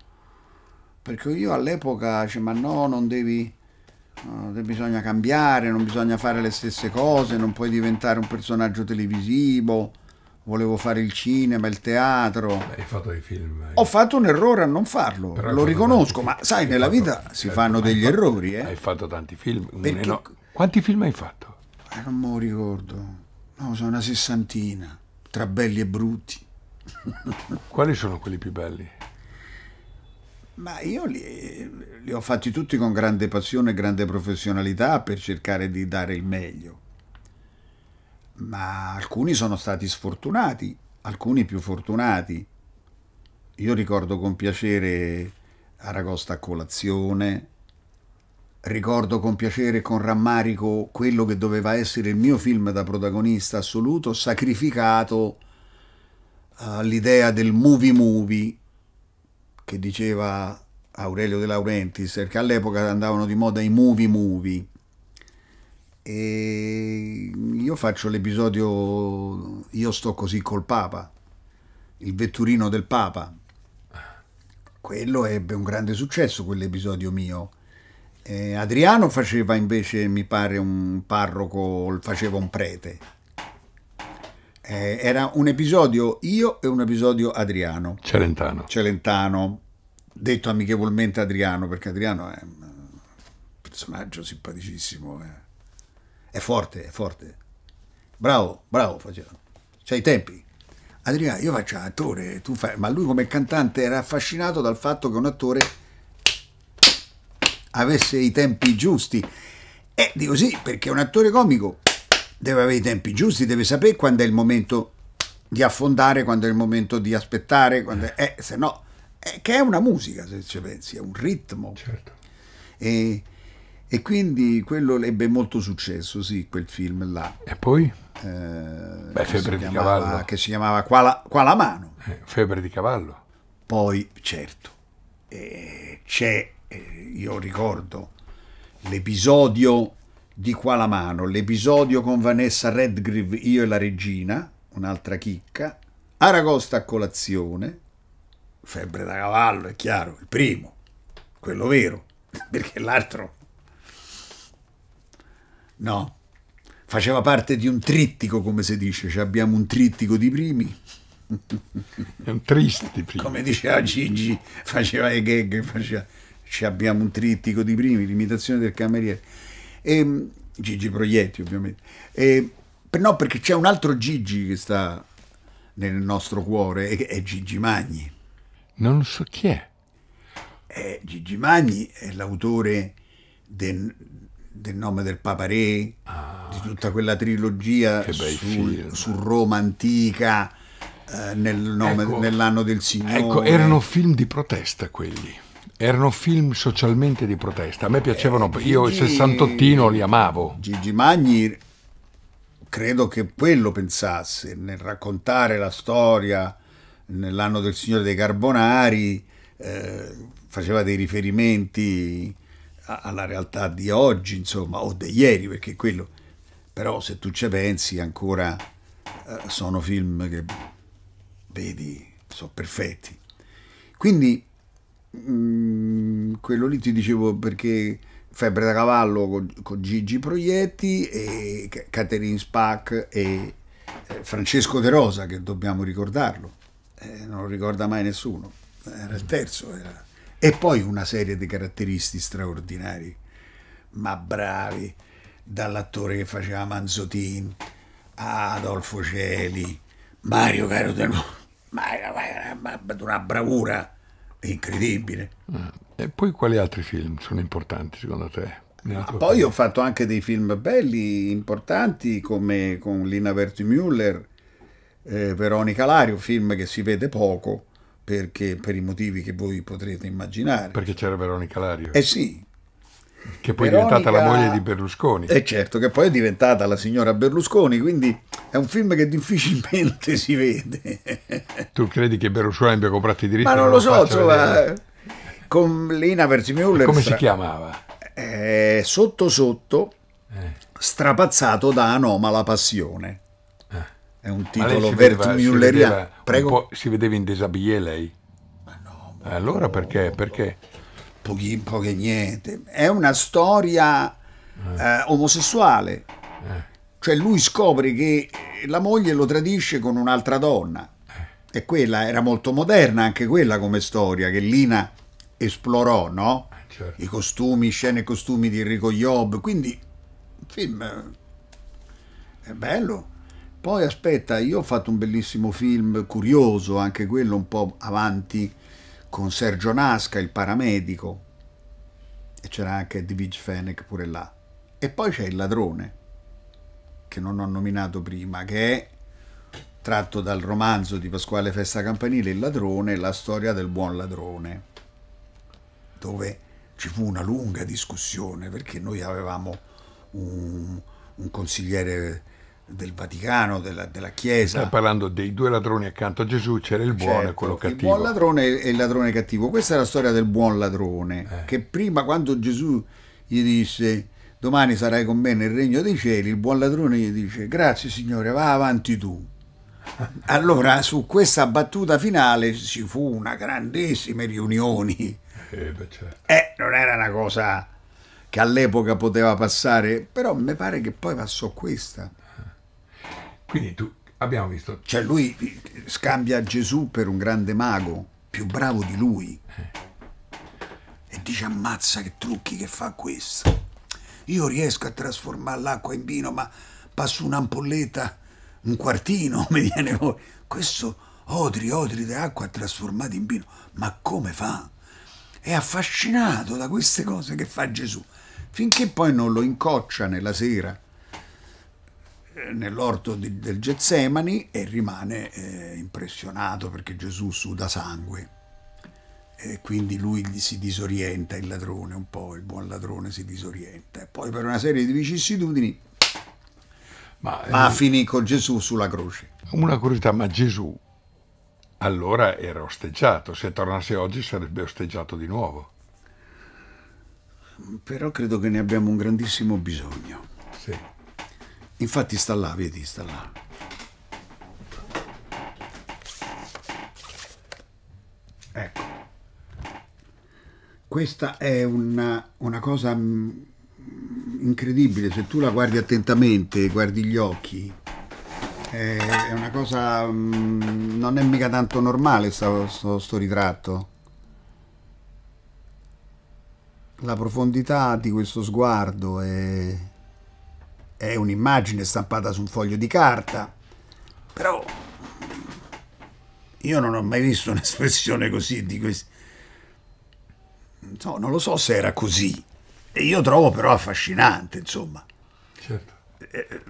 Speaker 2: Perché io all'epoca dicevo, cioè, ma no, non devi... No, bisogna cambiare, non bisogna fare le stesse cose, non puoi diventare un personaggio televisivo. Volevo fare il cinema, il teatro.
Speaker 1: Beh, hai fatto dei film.
Speaker 2: Hai... Eh. Ho fatto un errore a non farlo, Però lo riconosco, tanti... ma sai, nella fatto... vita
Speaker 1: si hai fanno degli fatto... errori. Eh? Hai fatto tanti film. Perché... Un... Quanti film hai fatto?
Speaker 2: Eh, non me lo ricordo. No, sono una sessantina, tra belli e brutti. Quali sono quelli più belli? Ma io li, li ho fatti tutti con grande passione e grande professionalità per cercare di dare il meglio. Ma alcuni sono stati sfortunati, alcuni più fortunati. Io ricordo con piacere Aragosta a colazione, Ricordo con piacere e con rammarico quello che doveva essere il mio film da protagonista assoluto, sacrificato eh, all'idea del movie movie che diceva Aurelio De Laurentiis, perché all'epoca andavano di moda i movie movie. E io faccio l'episodio Io sto così col Papa, il vetturino del Papa. Quello ebbe un grande successo, quell'episodio mio eh, Adriano faceva invece, mi pare, un parroco, faceva un prete. Eh, era un episodio io e un episodio Adriano. Celentano. Celentano, detto amichevolmente Adriano, perché Adriano è un personaggio simpaticissimo. Eh. È forte, è forte. Bravo, bravo, faceva. C'hai i tempi. Adriano, io faccio attore, tu fai... Ma lui come cantante era affascinato dal fatto che un attore avesse i tempi giusti. E dico sì, perché un attore comico deve avere i tempi giusti, deve sapere quando è il momento di affondare, quando è il momento di aspettare, quando è, eh, se no, eh, che è una musica se ci pensi, è un ritmo. Certo. E, e quindi quello ebbe molto successo, sì, quel film là. E poi? Eh, Beh, Febbre di Cavallo. Che si chiamava Quala, Quala Mano. Eh, febbre di Cavallo. Poi, certo, eh, c'è eh, io ricordo l'episodio di Qualamano, l'episodio con Vanessa Redgrave, io e la regina, un'altra chicca, Aragosta a colazione, febbre da cavallo, è chiaro, il primo, quello vero, perché l'altro no, faceva parte di un trittico, come si dice, cioè abbiamo un trittico di primi. È un tristi primo. Come diceva Gigi, faceva i gag, faceva ci abbiamo un trittico di primi, l'imitazione del cameriere, e, ehm, Gigi Proietti ovviamente, e, ehm, no perché c'è un altro Gigi che sta nel nostro cuore, e, è Gigi Magni.
Speaker 1: Non so chi è.
Speaker 2: Eh, Gigi Magni è l'autore del, del nome del Papa Re, ah, di tutta quella trilogia sul, su Roma antica, eh, nel nome, ecco, nell'anno del Signore. Ecco, erano
Speaker 1: film di protesta quelli erano film socialmente di protesta. A me piacevano, eh, io il 68 li amavo. Gigi Magni
Speaker 2: credo che quello pensasse nel raccontare la storia nell'anno del Signore dei Carbonari, eh, faceva dei riferimenti alla realtà di oggi, insomma, o di ieri, perché quello, però se tu ci pensi ancora eh, sono film che vedi, sono perfetti. Quindi Mm, quello lì ti dicevo perché Febbre da Cavallo con, con Gigi Proietti e Caterine Spack e eh, Francesco De Rosa, che dobbiamo ricordarlo, eh, non lo ricorda mai nessuno, era il terzo. Era. E poi una serie di caratteristi straordinari, ma bravi, dall'attore che faceva Manzotin a Adolfo Celi, Mario Caro De Mario, una bravura incredibile.
Speaker 1: Eh, e poi quali altri film sono importanti secondo te? Ah, poi ho
Speaker 2: fatto anche dei film belli, importanti, come con Lina Vertimüller, eh, Veronica Lario, film che si vede poco perché, per i motivi che voi potrete immaginare.
Speaker 1: Perché c'era Veronica Lario? Eh sì, che
Speaker 2: poi Veronica... è diventata la moglie di Berlusconi. E eh, certo, che poi è diventata la signora Berlusconi, quindi è un film che difficilmente si vede.
Speaker 1: Tu credi che Berlusconi abbia comprato i diritti? Ma non, lo so, insomma,
Speaker 2: con Lina Versimüller... Come si
Speaker 1: chiamava?
Speaker 2: Eh, sotto sotto, eh. strapazzato da Anomala Passione. Eh. È un titolo Vertmulleriano. Si, vedeva, si
Speaker 1: vedeva in déshabillé lei? Ma no, ma allora no, perché? No, perché? pochi, poche
Speaker 2: niente. È una storia eh, eh omosessuale. Eh. Cioè lui scopre che la moglie lo tradisce con un'altra donna. Eh. E quella era molto moderna anche quella come storia che Lina esplorò, no? Certo. I costumi, scene e costumi di Enrico Job, quindi film è bello. Poi aspetta, io ho fatto un bellissimo film curioso, anche quello un po' avanti con Sergio Nasca, il paramedico, e c'era anche Dvig Fenech pure là. E poi c'è il ladrone, che non ho nominato prima, che è tratto dal romanzo di Pasquale Festa Campanile, Il ladrone, la storia del buon ladrone, dove ci fu una lunga discussione perché noi avevamo un, un consigliere
Speaker 1: del Vaticano, della, della Chiesa. Stai parlando dei due ladroni accanto a Gesù, c'era il buono certo, e quello cattivo. Il buon ladrone
Speaker 2: e il ladrone cattivo. Questa è la storia del buon ladrone, eh. che prima quando Gesù gli disse domani sarai con me nel regno dei cieli, il buon ladrone gli dice grazie signore, va avanti tu. Allora su questa battuta finale ci fu una grandissima riunione.
Speaker 1: Eh, beh, certo. eh non
Speaker 2: era una cosa che all'epoca poteva passare, però mi pare che poi passò questa.
Speaker 1: Quindi tu abbiamo visto. Cioè lui
Speaker 2: scambia Gesù per un grande mago più bravo di lui. Eh.
Speaker 1: E dice ammazza
Speaker 2: che trucchi che fa questo. Io riesco a trasformare l'acqua in vino, ma passo un'ampolletta, un quartino, mi viene fuori. Questo odri, odri d'acqua trasformato in vino. Ma come fa? È affascinato da queste cose che fa Gesù. Finché poi non lo incoccia nella sera nell'orto di, del Getsemani e rimane eh, impressionato perché Gesù suda sangue. E quindi lui si disorienta il ladrone un po', il buon ladrone si disorienta. E poi per una serie di vicissitudini
Speaker 1: ma, va a eh, finire con Gesù sulla croce. Una curiosità, ma Gesù allora era osteggiato, se tornasse oggi sarebbe osteggiato di nuovo.
Speaker 2: Però credo che ne abbiamo un grandissimo bisogno. Sì. Infatti sta là, vedi, sta là. Ecco. Questa è una, una cosa incredibile, se tu la guardi attentamente, guardi gli occhi, è una cosa non è mica tanto normale questo ritratto la profondità di questo sguardo è è un'immagine stampata su un foglio di carta, però io non ho mai visto un'espressione così di questo. No, non lo so se era così. E io trovo però affascinante, insomma.
Speaker 1: Certo. Eh, eh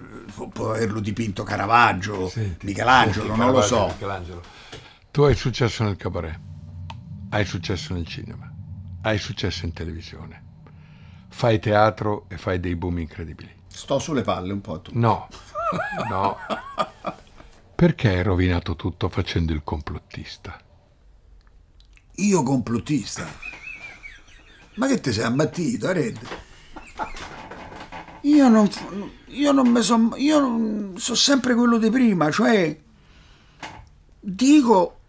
Speaker 1: può averlo
Speaker 2: dipinto Caravaggio, Senti, Michelangelo, Caravaggio, non lo so.
Speaker 1: Michelangelo. Tu hai successo nel cabaret, hai successo nel cinema, hai successo in televisione. Fai teatro e fai dei boom incredibili
Speaker 2: Sto sulle palle un po' tu. No, no.
Speaker 1: Perché hai rovinato tutto facendo il complottista?
Speaker 2: Io complottista? Ma che ti sei ammattito, Red? Io non... Io non me sono... Io non, sono sempre quello di prima, cioè... Dico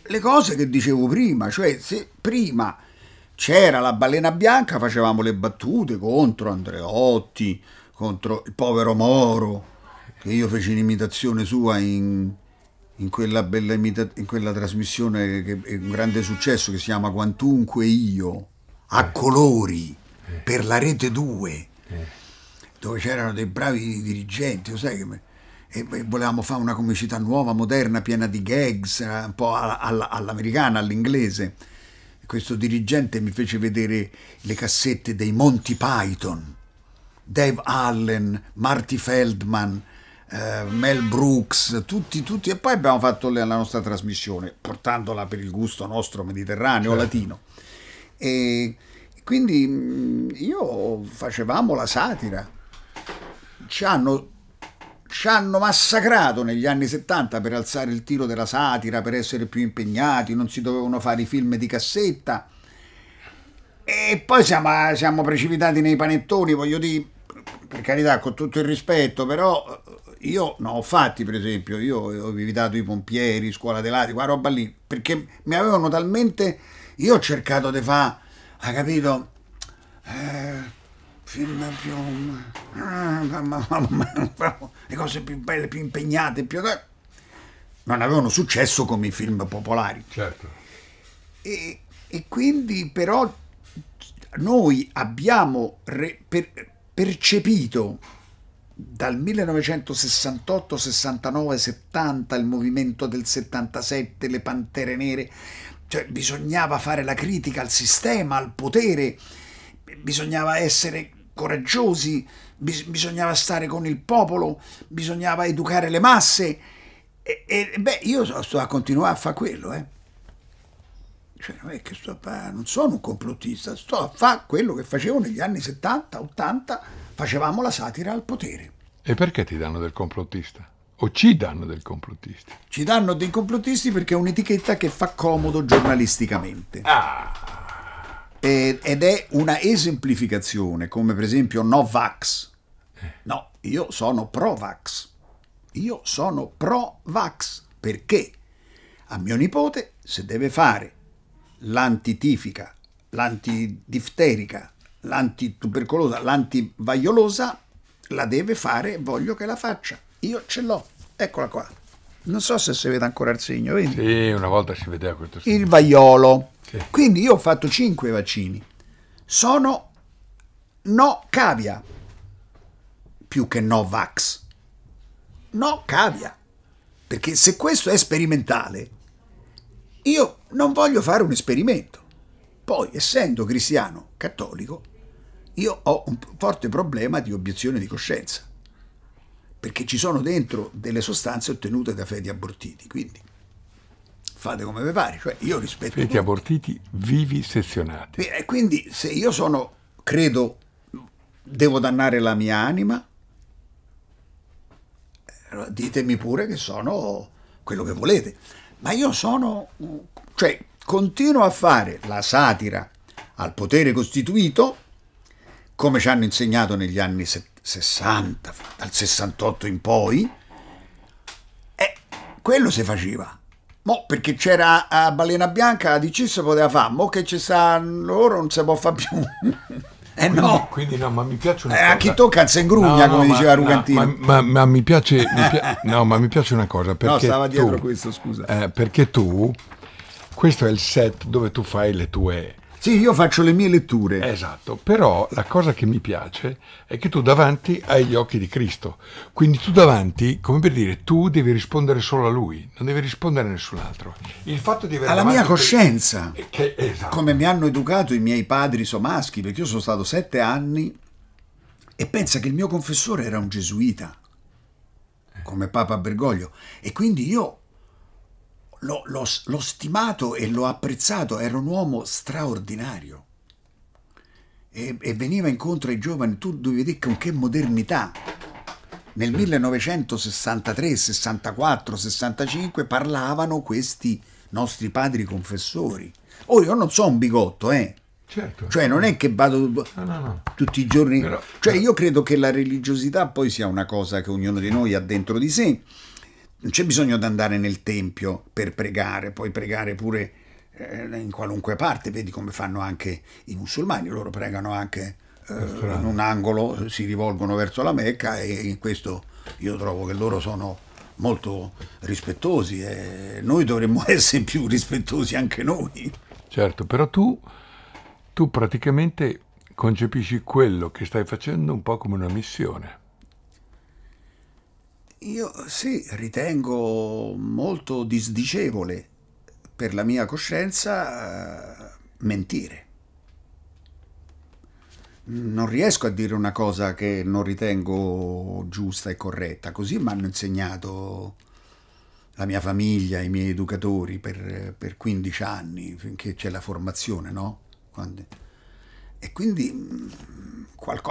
Speaker 2: le cose che dicevo prima, cioè se prima c'era la balena bianca facevamo le battute contro Andreotti, contro il povero Moro, che io feci un'imitazione sua in, in, quella in, quella trasmissione che è un grande successo, che si chiama Quantunque Io, a eh. colori, eh. per la Rete 2, eh. dove c'erano dei bravi dirigenti, lo sai che... Me e volevamo fare una comicità nuova, moderna, piena di gags, un po' all'americana, all'inglese. Questo dirigente mi fece vedere le cassette dei Monty Python. Dave Allen, Marty Feldman, eh, Mel Brooks, tutti, tutti. E poi abbiamo fatto la nostra trasmissione, portandola per il gusto nostro mediterraneo, certo. latino. E quindi mm, io facevamo la satira. Ci hanno ci hanno massacrato negli anni 70 per alzare il tiro della satira, per essere più impegnati, non si dovevano fare i film di cassetta. E poi siamo, siamo precipitati nei panettoni, voglio dire, per carità, con tutto il rispetto, però eh, io non ho fatti, per esempio, io ho evitato i pompieri, scuola dei lati, quella roba lì, perché mi avevano talmente... Io ho cercato di fare, ha capito? Eh, film più... le cose più belle, più impegnate, più... Non avevano successo come i film popolari. Certo. E, e quindi però noi abbiamo... Re, per, percepito dal 1968, 69, 70, il movimento del 77, le pantere nere, cioè bisognava fare la critica al sistema, al potere, bisognava essere coraggiosi, bis bisognava stare con il popolo, bisognava educare le masse. E, e beh, io sto a continuare a fare quello, eh. Cioè, non, a, non sono un complottista, sto a fare quello che facevo negli anni 70, 80, facevamo la satira al potere.
Speaker 1: E perché ti danno del complottista? O ci danno del complottista?
Speaker 2: Ci danno dei complottisti perché è un'etichetta che fa comodo giornalisticamente. Ah. Ed, ed è una esemplificazione, come per esempio no vax. Eh. No, io sono pro vax. Io sono pro vax perché a mio nipote se deve fare l'antitifica, l'antidifterica, l'antitubercolosa, l'antivaiolosa, la deve fare e voglio che la faccia. Io ce l'ho, eccola qua. Non so se si vede ancora il segno, vedi?
Speaker 1: Sì, una volta si vedeva questo segno.
Speaker 2: Il vaiolo. Sì. Quindi io ho fatto cinque vaccini. Sono no cavia, più che no vax. No cavia. Perché se questo è sperimentale, io non voglio fare un esperimento. Poi, essendo cristiano cattolico, io ho un forte problema di obiezione di coscienza, perché ci sono dentro delle sostanze ottenute da feti abortiti, quindi fate come vi pare, cioè io rispetto... Feti tutto.
Speaker 1: abortiti vivi sezionati.
Speaker 2: E quindi se io sono, credo, devo dannare la mia anima, eh, ditemi pure che sono quello che volete ma io sono, cioè, continuo a fare la satira al potere costituito, come ci hanno insegnato negli anni 60, dal 68 in poi, e quello si faceva. Mo perché c'era a eh, Balena Bianca, la DC si poteva fare, mo che ci stanno loro non si può fare più.
Speaker 1: Eh quindi, no. quindi no, ma mi piace una eh, cosa. A chi tocca se ingrugna, no, come ma, diceva Rugantino. No, ma, ma, ma, mi piace. Mi pia... no, ma mi piace una cosa. Perché no, stava dietro tu, questo, scusa. Eh, perché tu. Questo è il set dove tu fai le tue sì, io faccio le mie letture. Esatto, però la cosa che mi piace è che tu davanti hai gli occhi di Cristo. Quindi tu davanti, come per dire, tu devi rispondere solo a lui, non devi rispondere a nessun altro. Il fatto di avere alla mia coscienza. Eh,
Speaker 2: che, esatto. Come mi hanno educato i miei padri somaschi, perché io sono stato sette anni e pensa che il mio confessore era un gesuita, come Papa Bergoglio. E quindi io l'ho, l'ho, l'ho stimato e l'ho apprezzato, era un uomo straordinario. E, e veniva incontro ai giovani, tu devi dire con che modernità. Nel 1963, 64, 65 parlavano questi nostri padri confessori. Oh, io non so un bigotto, eh. Certo. Cioè non è che vado
Speaker 1: no, no, no.
Speaker 2: tutti i giorni. Però, cioè però... io credo che la religiosità poi sia una cosa che ognuno di noi ha dentro di sé non c'è bisogno di andare nel tempio per pregare, puoi pregare pure eh, in qualunque parte, vedi come fanno anche i musulmani, loro pregano anche eh, in un angolo, si rivolgono verso la Mecca e in questo io trovo che loro sono molto rispettosi e noi dovremmo essere più
Speaker 1: rispettosi anche noi. Certo, però tu, tu praticamente concepisci quello che stai facendo un po' come una missione.
Speaker 2: Io sì, ritengo molto disdicevole per la mia coscienza eh, mentire. Non riesco a dire una cosa che non ritengo giusta e corretta, così mi hanno insegnato la mia famiglia, i miei educatori per, per 15 anni, finché c'è la formazione, no? Quando... E quindi, mm,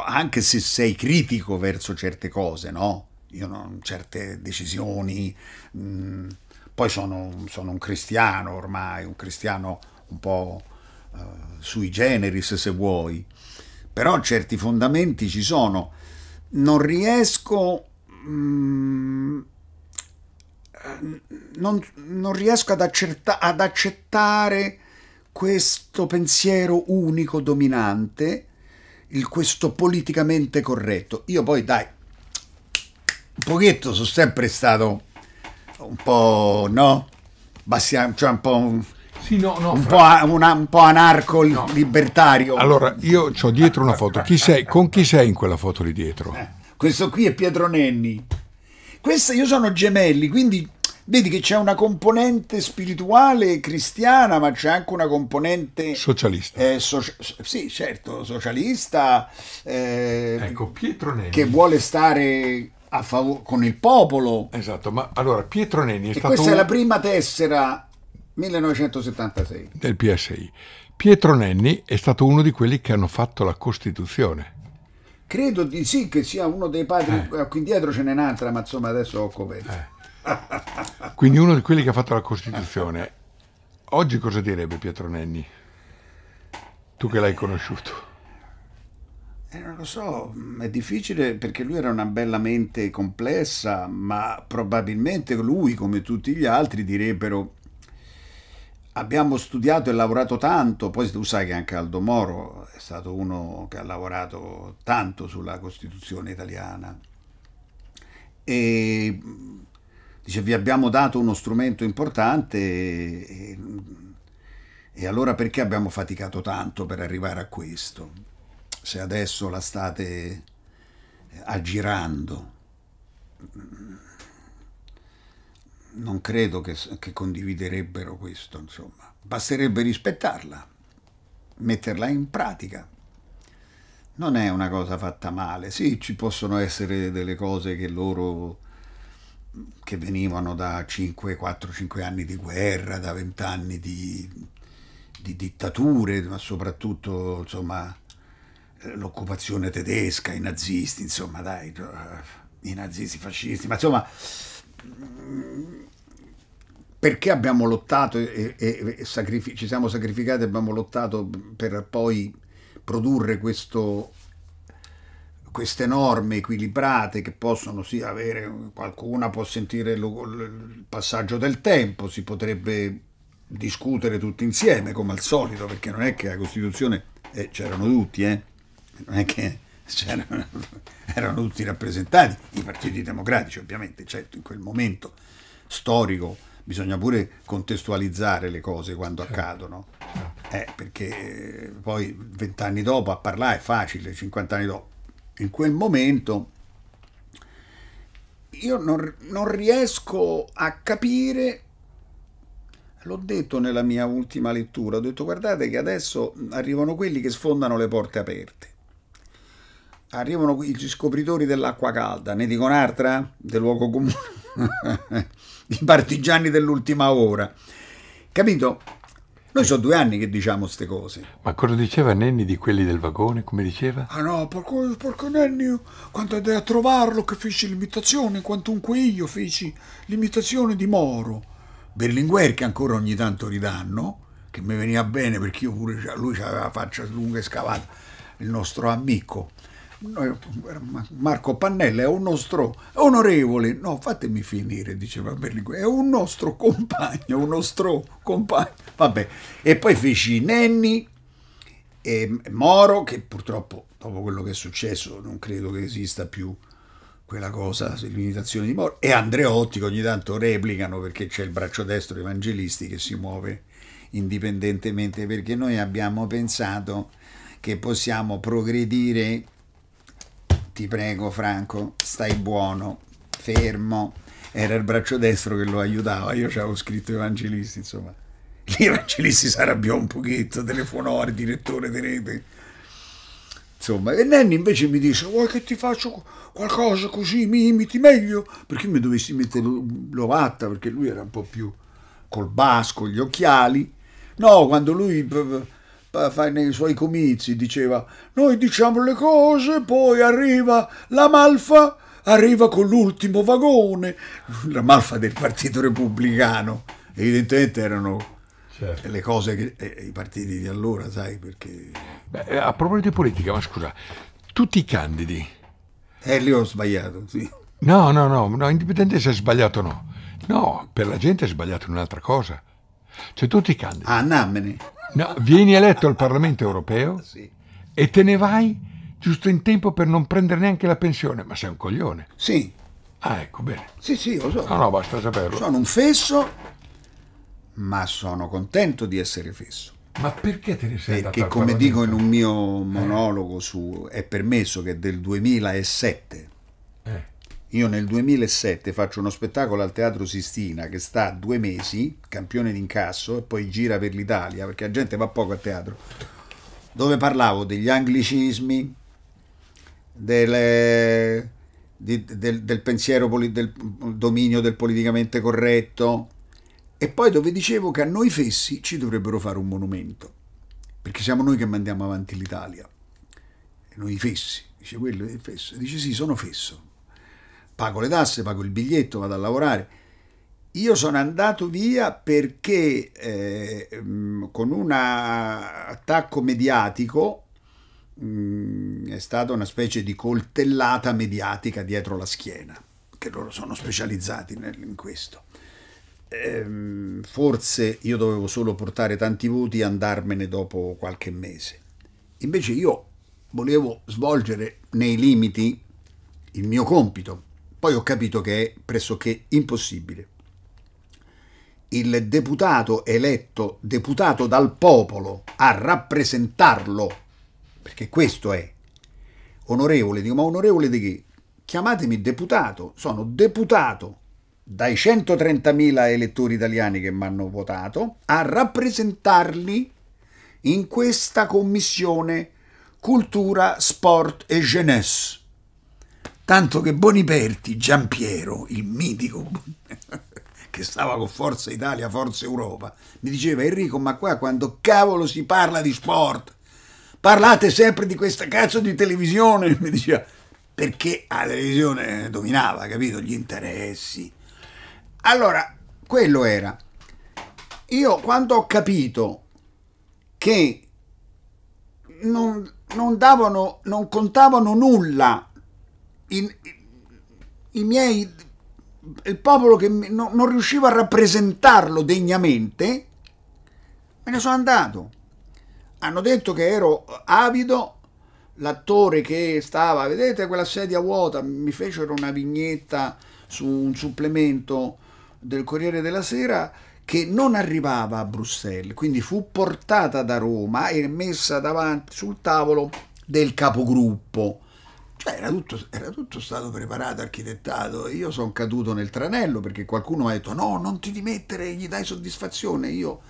Speaker 2: anche se sei critico verso certe cose, no? io non, certe decisioni. Mh, mm, poi sono, sono, un cristiano ormai, un cristiano un po' eh, sui generis se vuoi, però certi fondamenti ci sono. Non riesco... Mh, mm, eh, non, non, riesco ad, accerta, ad, accettare questo pensiero unico dominante, il, questo politicamente corretto. Io poi, dai, un pochetto sono sempre stato un po', no? Bastia, cioè un po'... Un,
Speaker 1: sì, no, no, un, fra...
Speaker 2: po una, un, po anarco no. libertario. Allora,
Speaker 1: io ho dietro una foto. Chi sei, con chi sei in quella foto lì dietro? Eh,
Speaker 2: questo qui è Pietro Nenni. Questa, io sono gemelli, quindi vedi che c'è una componente spirituale cristiana, ma c'è anche una componente
Speaker 1: socialista.
Speaker 2: Eh, socia sì, certo, socialista. Eh, ecco, Pietro Nenni. Che vuole stare favore, con
Speaker 1: il popolo. Esatto,
Speaker 2: ma allora Pietro Nenni è e stato... Questa è la prima tessera 1976.
Speaker 1: Del PSI. Pietro Nenni è stato uno di quelli che hanno fatto la Costituzione.
Speaker 2: Credo di sì che sia uno dei padri, eh. eh. qui dietro ce n'è un'altra, ma insomma adesso ho coperto. Eh.
Speaker 1: Quindi uno di quelli che ha fatto la Costituzione. Oggi cosa direbbe Pietro Nenni? Tu che l'hai conosciuto.
Speaker 2: Eh, non lo so, mm, è difficile perché lui era una bella mente complessa, ma probabilmente lui, come tutti gli altri, direbbero abbiamo studiato e lavorato tanto, poi tu sai che anche Aldo Moro è stato uno che ha lavorato tanto sulla Costituzione italiana e dice vi abbiamo dato uno strumento importante e, e allora perché abbiamo faticato tanto per arrivare a questo? se adesso la state eh, aggirando, non credo che, che condividerebbero questo, insomma. Basterebbe rispettarla, metterla in pratica. Non è una cosa fatta male, sì, ci possono essere delle cose che loro che venivano da 5, 4, 5 anni di guerra, da 20 anni di, di dittature, ma soprattutto insomma, l'occupazione tedesca, i nazisti, insomma, dai, eh, i nazisti, i fascisti, ma insomma, mm, perché abbiamo lottato e, e, e ci siamo sacrificati, abbiamo lottato per poi produrre questo queste norme equilibrate che possono sì avere, qualcuna può sentire il passaggio del tempo, si potrebbe discutere tutti insieme come al solito perché non è che la Costituzione, eh, c'erano tutti, eh, non è che c'erano, cioè, erano tutti rappresentati, i partiti democratici ovviamente, certo in quel momento storico bisogna pure contestualizzare le cose quando certo. accadono, eh, perché poi vent'anni dopo a parlare è facile, 50 anni dopo, in quel momento io non, non riesco a capire L'ho detto nella mia ultima lettura, ho detto guardate che adesso arrivano quelli che sfondano le porte aperte. Arrivano i scopritori dell'acqua calda, ne dico un'altra? Del luogo comune. I partigiani dell'ultima ora. Capito? Noi sono due anni che diciamo queste cose.
Speaker 1: Ma cosa diceva Nenni di quelli del vagone? Come diceva?
Speaker 2: Ah no, porco, porco Nenni, quando andai a trovarlo che feci l'imitazione, quantunque io feci l'imitazione di Moro. Berlinguer che ancora ogni tanto ridanno, che mi veniva bene perché io pure, lui aveva la faccia lunga e scavata, il nostro amico. Marco Pannella è un nostro onorevole, no fatemi finire, diceva Berlinguer, è un nostro compagno, un nostro compagno, vabbè. E poi feci Nenni e Moro, che purtroppo dopo quello che è successo non credo che esista più quella cosa, l'imitazione di Moro, e Andreotti che ogni tanto replicano perché c'è il braccio destro Evangelisti che si muove indipendentemente, perché noi abbiamo pensato che possiamo progredire ti prego Franco, stai buono, fermo. Era il braccio destro che lo aiutava, io ci avevo scritto Evangelisti, insomma. L'Evangelisti si arrabbiò un pochetto, telefonò al direttore di rete. Insomma, e Nanni invece mi dice, vuoi che ti faccio qualcosa così, mi imiti meglio? Perché mi dovessi mettere l'ovatta, perché lui era un po' più col basco, gli occhiali. No, quando lui nei suoi comizi diceva noi diciamo le cose, poi arriva la malfa, arriva con l'ultimo vagone, la malfa del Partito Repubblicano. Evidentemente erano Certo. le cose che eh, i partiti di allora, sai, perché...
Speaker 1: Beh, eh, a proposito di politica, ma scusa, tutti i candidi...
Speaker 2: Eh, lì ho sbagliato, sì.
Speaker 1: No, no, no, no indipendente se è sbagliato o no. No, per la gente è sbagliato un'altra cosa. Cioè, tutti i candidati. Ah, nammene. No, vieni eletto al Parlamento europeo sì. e te ne vai giusto in tempo per non prendere neanche la pensione, ma sei un coglione. Sì. Ah,
Speaker 2: ecco, bene. Sì, sì, lo so. No, no, basta saperlo. Sono un fesso, ma sono contento di essere fesso.
Speaker 1: Ma perché te ne sei Perché, come dico
Speaker 2: in un mio eh. monologo su È permesso che è del 2007, io nel 2007 faccio uno spettacolo al Teatro Sistina che sta due mesi, campione d'incasso, e poi gira per l'Italia, perché la gente va poco a teatro, dove parlavo degli anglicismi, delle, di, del, del, pensiero, del dominio del politicamente corretto, e poi dove dicevo che a noi fessi ci dovrebbero fare un monumento, perché siamo noi che mandiamo avanti l'Italia. Noi fessi, dice quello, è fesso, dice sì, sono fesso, pago le tasse, pago il biglietto, vado a lavorare. Io sono andato via perché eh, mm, con un attacco mediatico mh, mm, è stata una specie di coltellata mediatica dietro la schiena, che loro sono specializzati nel, in questo. Ehm, forse io dovevo solo portare tanti voti e andarmene dopo qualche mese. Invece io volevo svolgere nei limiti il mio compito poi ho capito che è pressoché impossibile. Il deputato eletto, deputato dal popolo, a rappresentarlo, perché questo è, onorevole, dico ma onorevole di chi? Chiamatemi deputato, sono deputato dai 130.000 elettori italiani che mi hanno votato a rappresentarli in questa commissione cultura, sport e jeunesse tanto che Boniperti, Giampiero, il mitico che stava con Forza Italia, Forza Europa, mi diceva Enrico, ma qua quando cavolo si parla di sport, parlate sempre di questa cazzo di televisione, mi diceva, perché la televisione dominava, capito, gli interessi. Allora, quello era. Io quando ho capito che non, non, davano, non contavano nulla in, i miei il popolo che no, non riuscivo a rappresentarlo degnamente, me ne sono andato. Hanno detto che ero avido, l'attore che stava, vedete quella sedia vuota, mi fecero una vignetta su un supplemento del Corriere della Sera che non arrivava a Bruxelles, quindi fu portata da Roma e messa davanti sul tavolo del capogruppo cioè era tutto, era tutto stato preparato, architettato. Io sono caduto nel tranello perché qualcuno mi ha detto no, non ti dimettere, gli dai soddisfazione. Io,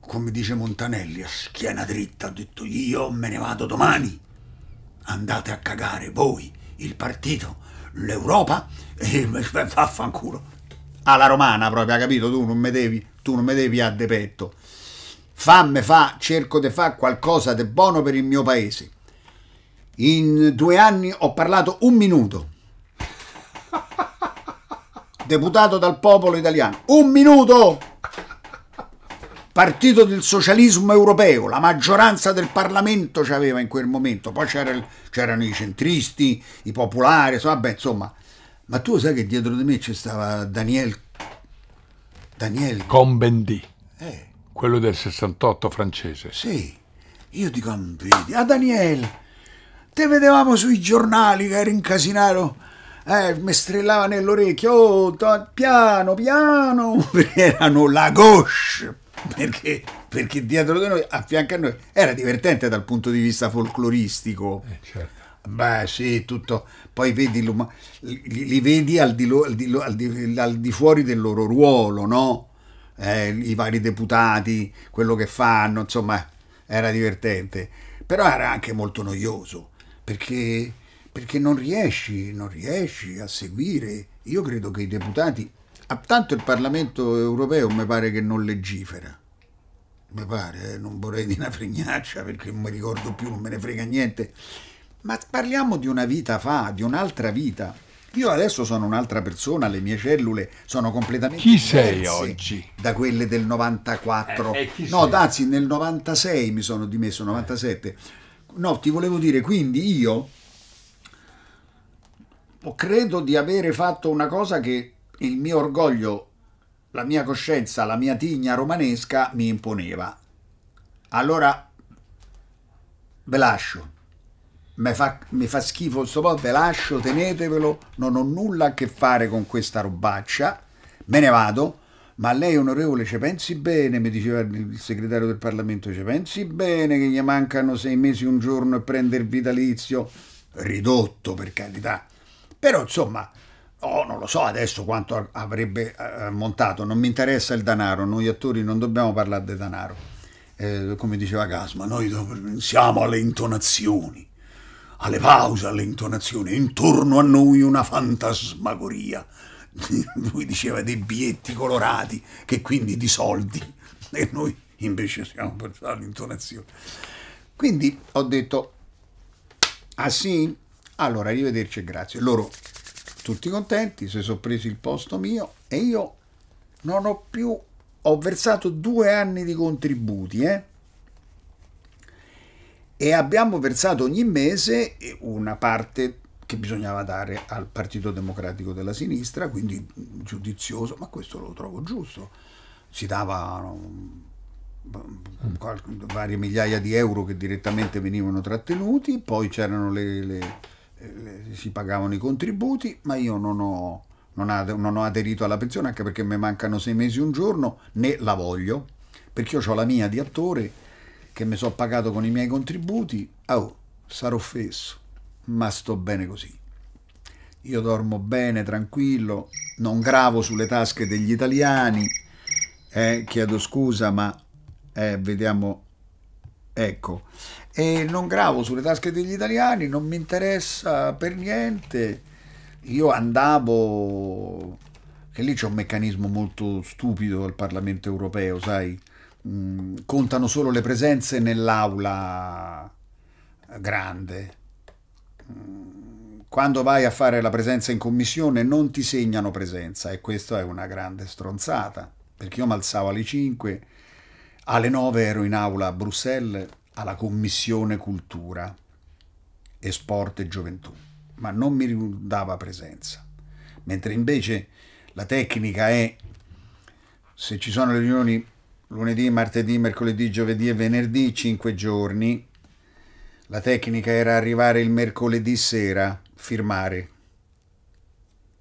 Speaker 2: come dice Montanelli, a schiena dritta ho detto io me ne vado domani. Andate a cagare voi, il partito, l'Europa e vaffanculo. Alla romana proprio, ha capito? Tu non mi devi, tu non mi devi a depetto. Famme fa, cerco di fare qualcosa di buono per il mio paese in due anni ho parlato un minuto. Deputato dal popolo italiano. Un minuto! Partito del socialismo europeo, la maggioranza del Parlamento c'aveva in quel momento, poi c'erano i centristi, i popolari, vabbè, insomma. Ma tu sai
Speaker 1: che dietro di me c'è stava Daniel... Daniel... Combendì. Eh. Quello del 68 francese. Sì. Io dico, ah, vedi,
Speaker 2: a ah, Daniel Te vedevamo sui giornali che eri incasinato. Eh, mi strillava nell'orecchio, oh, piano, piano, erano la gauche, perché, perché, dietro di noi, a fianco a noi, era divertente dal punto di vista folcloristico. Eh, certo. Beh, sì, tutto. Poi vedi, li, li vedi al di, lo, al, di al, di, al di, fuori del loro ruolo, no? Eh, I vari deputati, quello che fanno, insomma, era divertente. Però era anche molto noioso perché, perché non, riesci, non riesci a seguire. Io credo che i deputati, ah, tanto il Parlamento europeo mi pare che non legifera mi pare, eh, non vorrei di una fregnaccia perché non mi ricordo più, non me ne frega niente, ma parliamo di una vita fa, di un'altra vita. Io adesso sono un'altra persona, le mie cellule sono completamente chi sei oggi? da quelle del 94. Eh, eh, no, anzi nel 96 mi sono dimesso, 97. No, ti volevo dire, quindi io credo di avere fatto una cosa che il mio orgoglio, la mia coscienza, la mia tigna romanesca mi imponeva. Allora ve lascio. Mi fa, mi fa schifo questo po', ve lascio, tenetevelo, non ho nulla a che fare con questa robaccia, me ne vado ma lei, onorevole, ci pensi bene, mi diceva il segretario del Parlamento, ci pensi bene che gli mancano sei mesi un giorno e prende il vitalizio? Ridotto, per carità. Però, insomma, oh, non lo so adesso quanto avrebbe montato, non mi interessa il denaro, noi attori non dobbiamo parlare di denaro. Eh, come diceva Casma, noi pensiamo alle intonazioni, alle pause, alle intonazioni, intorno a noi una fantasmagoria lui diceva dei biglietti colorati, che quindi di soldi, e noi invece siamo per l'intonazione. Quindi ho detto, ah sì? Allora, arrivederci e grazie. Loro tutti contenti, si sono presi il posto mio e io non ho più, ho versato due anni di contributi, eh? E abbiamo versato ogni mese una parte che bisognava dare al Partito Democratico della Sinistra, quindi giudizioso, ma questo lo trovo giusto. Si davano mm. varie migliaia di euro che direttamente venivano trattenuti, poi c'erano le, le, le, si pagavano i contributi, ma io non ho, non, ad, non ho aderito alla pensione anche perché mi mancano sei mesi un giorno, né la voglio, perché io ho la mia di attore che mi sono pagato con i miei contributi, oh, sarò fesso ma sto bene così. Io dormo bene, tranquillo, non gravo sulle tasche degli italiani, eh, chiedo scusa, ma eh, vediamo, ecco, e non gravo sulle tasche degli italiani, non mi interessa per niente. Io andavo, che lì c'è un meccanismo molto stupido al Parlamento europeo, sai, mm, contano solo le presenze nell'aula grande Mm, quando vai a fare la presenza in commissione non ti segnano presenza e questa è una grande stronzata, perché io mi alzavo alle 5, alle 9 ero in aula a Bruxelles alla commissione cultura e sport e gioventù, ma non mi dava presenza, mentre invece la tecnica è se ci sono le riunioni lunedì, martedì, mercoledì, giovedì e venerdì, 5 giorni, la tecnica era arrivare il mercoledì sera, firmare,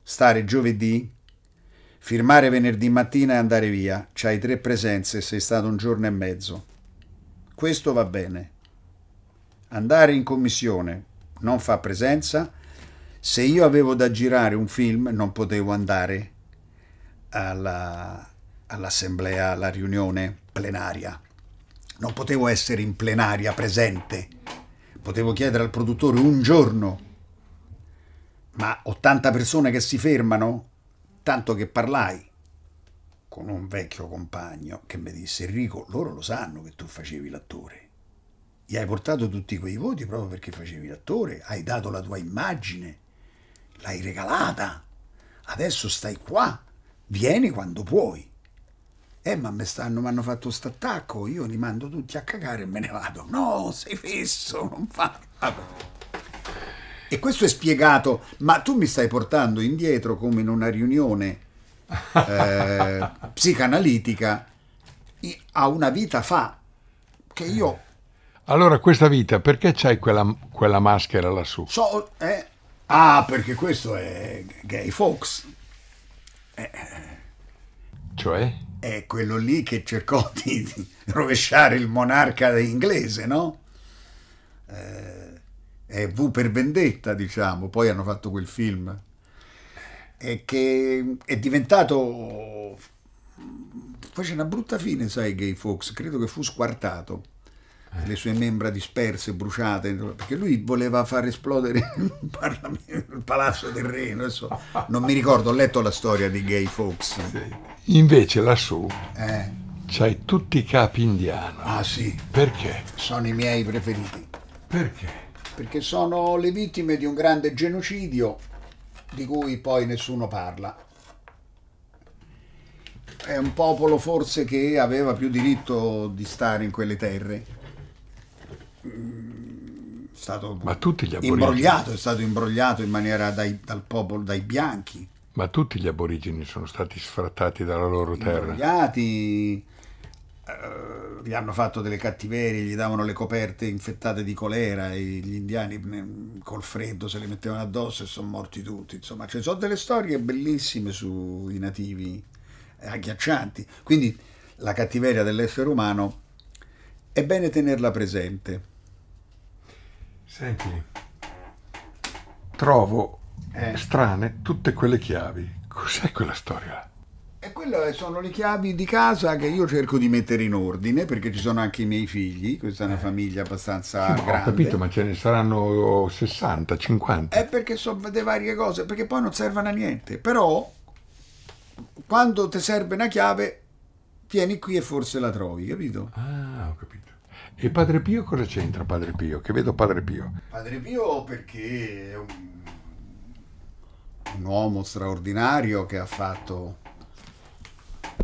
Speaker 2: stare giovedì, firmare venerdì mattina e andare via. C'hai tre presenze, sei stato un giorno e mezzo. Questo va bene. Andare in commissione non fa presenza. Se io avevo da girare un film non potevo andare alla, all'assemblea, alla riunione plenaria. Non potevo essere in plenaria presente potevo chiedere al produttore un giorno, ma 80 persone che si fermano, tanto che parlai con un vecchio compagno che mi disse Enrico, loro lo sanno che tu facevi l'attore. Gli hai portato tutti quei voti proprio perché facevi l'attore, hai dato la tua immagine, l'hai regalata. Adesso stai qua, vieni quando puoi eh ma mi hanno fatto questo attacco, io li mando tutti a cagare e me ne vado. No, sei fesso, non fa... E questo è spiegato, ma tu mi stai portando indietro come in una riunione eh, psicanalitica a una vita fa, che io... Eh.
Speaker 1: Allora, questa vita, perché c'hai quella, quella, maschera lassù?
Speaker 2: So, eh, ah, perché questo è gay fox. Eh,
Speaker 1: eh. Cioè?
Speaker 2: è quello lì che cercò di, rovesciare il monarca inglese, no? Eh, è V per vendetta, diciamo, poi hanno fatto quel film, e che è diventato... Poi c'è una brutta fine, sai, Gay Fox, credo che fu squartato le sue membra disperse, bruciate, perché lui voleva far esplodere il Parlamento, il palazzo del re, adesso non mi ricordo, ho letto la storia di Gay Fox. Sì. Invece
Speaker 1: lassù eh. c'hai tutti i capi indiani. Ah sì. Perché? Sono i miei preferiti. Perché?
Speaker 2: Perché sono le vittime di un grande genocidio di cui poi nessuno parla. È un popolo forse che aveva più diritto di stare in quelle terre mm stato Ma tutti gli imbrogliato, è stato imbrogliato in maniera dai, dal popolo, dai bianchi.
Speaker 1: Ma tutti gli aborigeni sono stati sfrattati dalla loro terra.
Speaker 2: Imbrogliati, eh, gli hanno fatto delle cattiverie, gli davano le coperte infettate di colera, e gli indiani mm, col freddo se le mettevano addosso e sono morti tutti. Insomma, ci sono delle storie bellissime sui nativi, eh, agghiaccianti. Quindi la cattiveria dell'essere umano è bene tenerla presente
Speaker 1: Senti, trovo eh. strane tutte quelle chiavi. Cos'è quella storia?
Speaker 2: E quelle sono le chiavi di casa che io cerco di mettere in ordine perché ci sono anche i miei figli, questa è una eh. famiglia abbastanza sì, grande. Ho capito,
Speaker 1: ma ce ne saranno 60, 50.
Speaker 2: È perché so di varie cose, perché poi non servono a niente. Però quando ti serve una chiave, tieni qui e forse la
Speaker 1: trovi, capito? Ah, ho capito. E Padre Pio cosa c'entra Padre Pio? Che vedo Padre Pio.
Speaker 2: Padre Pio perché è un,
Speaker 1: un uomo straordinario
Speaker 2: che ha fatto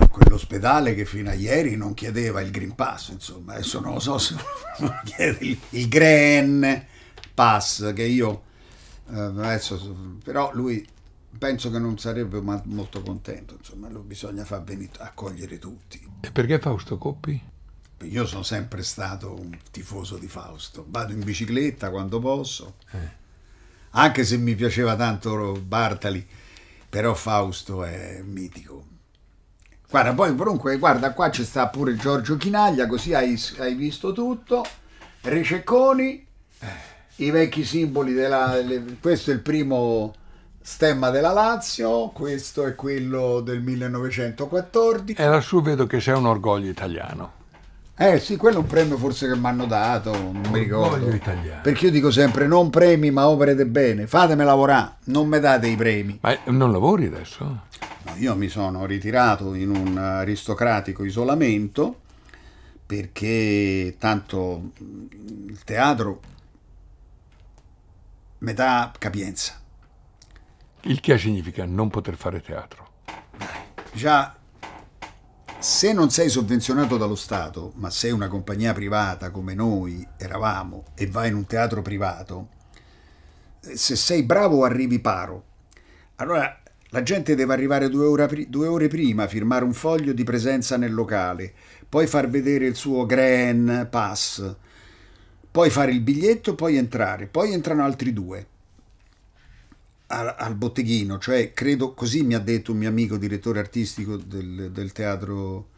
Speaker 2: quell'ospedale che fino a ieri non chiedeva il Green Pass, insomma, adesso non lo so se chiede il, il Green Pass che io eh, adesso, però lui penso che non sarebbe molto contento, insomma, bisogna far venire, accogliere tutti.
Speaker 1: E perché Fausto Coppi?
Speaker 2: Io sono sempre stato un tifoso di Fausto, vado in bicicletta quando posso, eh. anche se mi piaceva tanto Bartali, però Fausto è mitico. Guarda, poi comunque, guarda, qua ci sta pure Giorgio Chinaglia, così hai, hai visto tutto, Rececconi, i vecchi simboli della... Le, questo è il primo stemma della Lazio, questo è quello del 1914.
Speaker 1: E lassù vedo che c'è un orgoglio italiano.
Speaker 2: Eh sì, quello è un premio forse che mi hanno dato, non mi ricordo. Perché io dico sempre non premi ma opere di bene, fatemi lavorare, non mi date i premi.
Speaker 1: Ma non lavori adesso? No,
Speaker 2: io mi sono ritirato in un aristocratico isolamento perché tanto mm, il teatro mi dà capienza.
Speaker 1: Il che significa non poter
Speaker 2: fare teatro. Dai, già se non sei sovvenzionato dallo Stato, ma sei una compagnia privata come noi eravamo e vai in un teatro privato, eh, se sei bravo arrivi paro. Allora la gente deve arrivare due ore, due ore, prima, firmare un foglio di presenza nel locale, poi far vedere il suo Grand Pass, poi fare il biglietto, poi entrare, poi entrano altri due al, al botteghino, cioè credo così mi ha detto un mio amico direttore artistico del, del teatro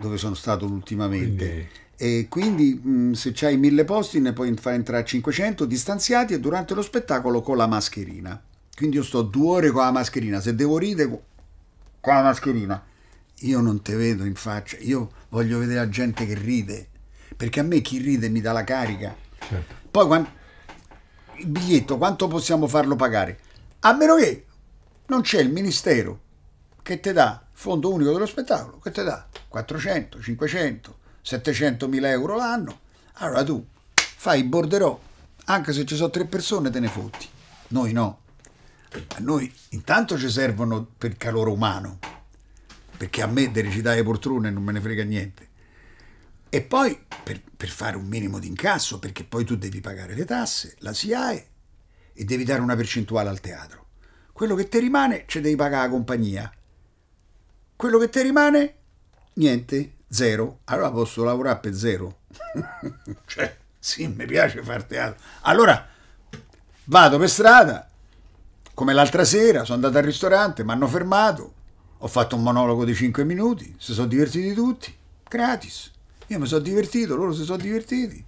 Speaker 2: dove sono stato ultimamente. Quindi... E quindi mh, se c'hai mille posti ne puoi far entrare 500 distanziati e durante lo spettacolo con la mascherina. Quindi io sto due ore con la mascherina, se devo ridere con la mascherina. Io non te vedo in faccia, io voglio vedere la gente che ride, perché a me chi ride mi dà la carica. Certo. Poi quando, il biglietto quanto possiamo farlo pagare? a meno che non c'è il ministero che ti dà il fondo unico dello spettacolo, che ti dà 400, 500, 700 mila euro l'anno, allora tu fai il borderò, anche se ci sono tre persone te ne fotti, noi no. A noi intanto ci servono per calore umano, perché a me di recitare poltrone non me ne frega niente. E poi per, per fare un minimo di incasso, perché poi tu devi pagare le tasse, la SIAE, e devi dare una percentuale al teatro. Quello che ti rimane ce devi pagare la compagnia. Quello che ti rimane, niente, zero. Allora posso lavorare per zero. cioè, sì, mi piace fare teatro. Allora vado per strada, come l'altra sera, sono andato al ristorante, mi hanno fermato, ho fatto un monologo di 5 minuti, si sono divertiti tutti, gratis. Io mi sono divertito, loro si sono divertiti.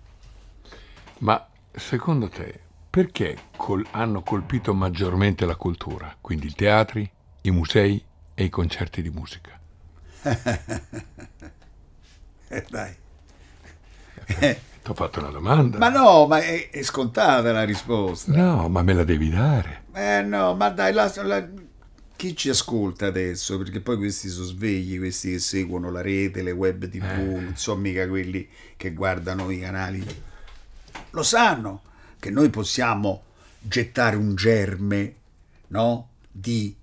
Speaker 1: Ma secondo te perché col hanno colpito maggiormente la cultura, quindi i teatri, i musei e i concerti di musica? eh dai. Eh. Ti ho fatto una domanda. Ma
Speaker 2: no, ma è, è, scontata la risposta.
Speaker 1: No, ma me la devi dare.
Speaker 2: Eh no, ma dai, la, la, chi ci ascolta adesso? Perché poi questi sono svegli, questi che seguono la rete, le web tv, eh. non sono mica quelli che guardano i canali. Lo sanno che noi possiamo gettare un germe no? di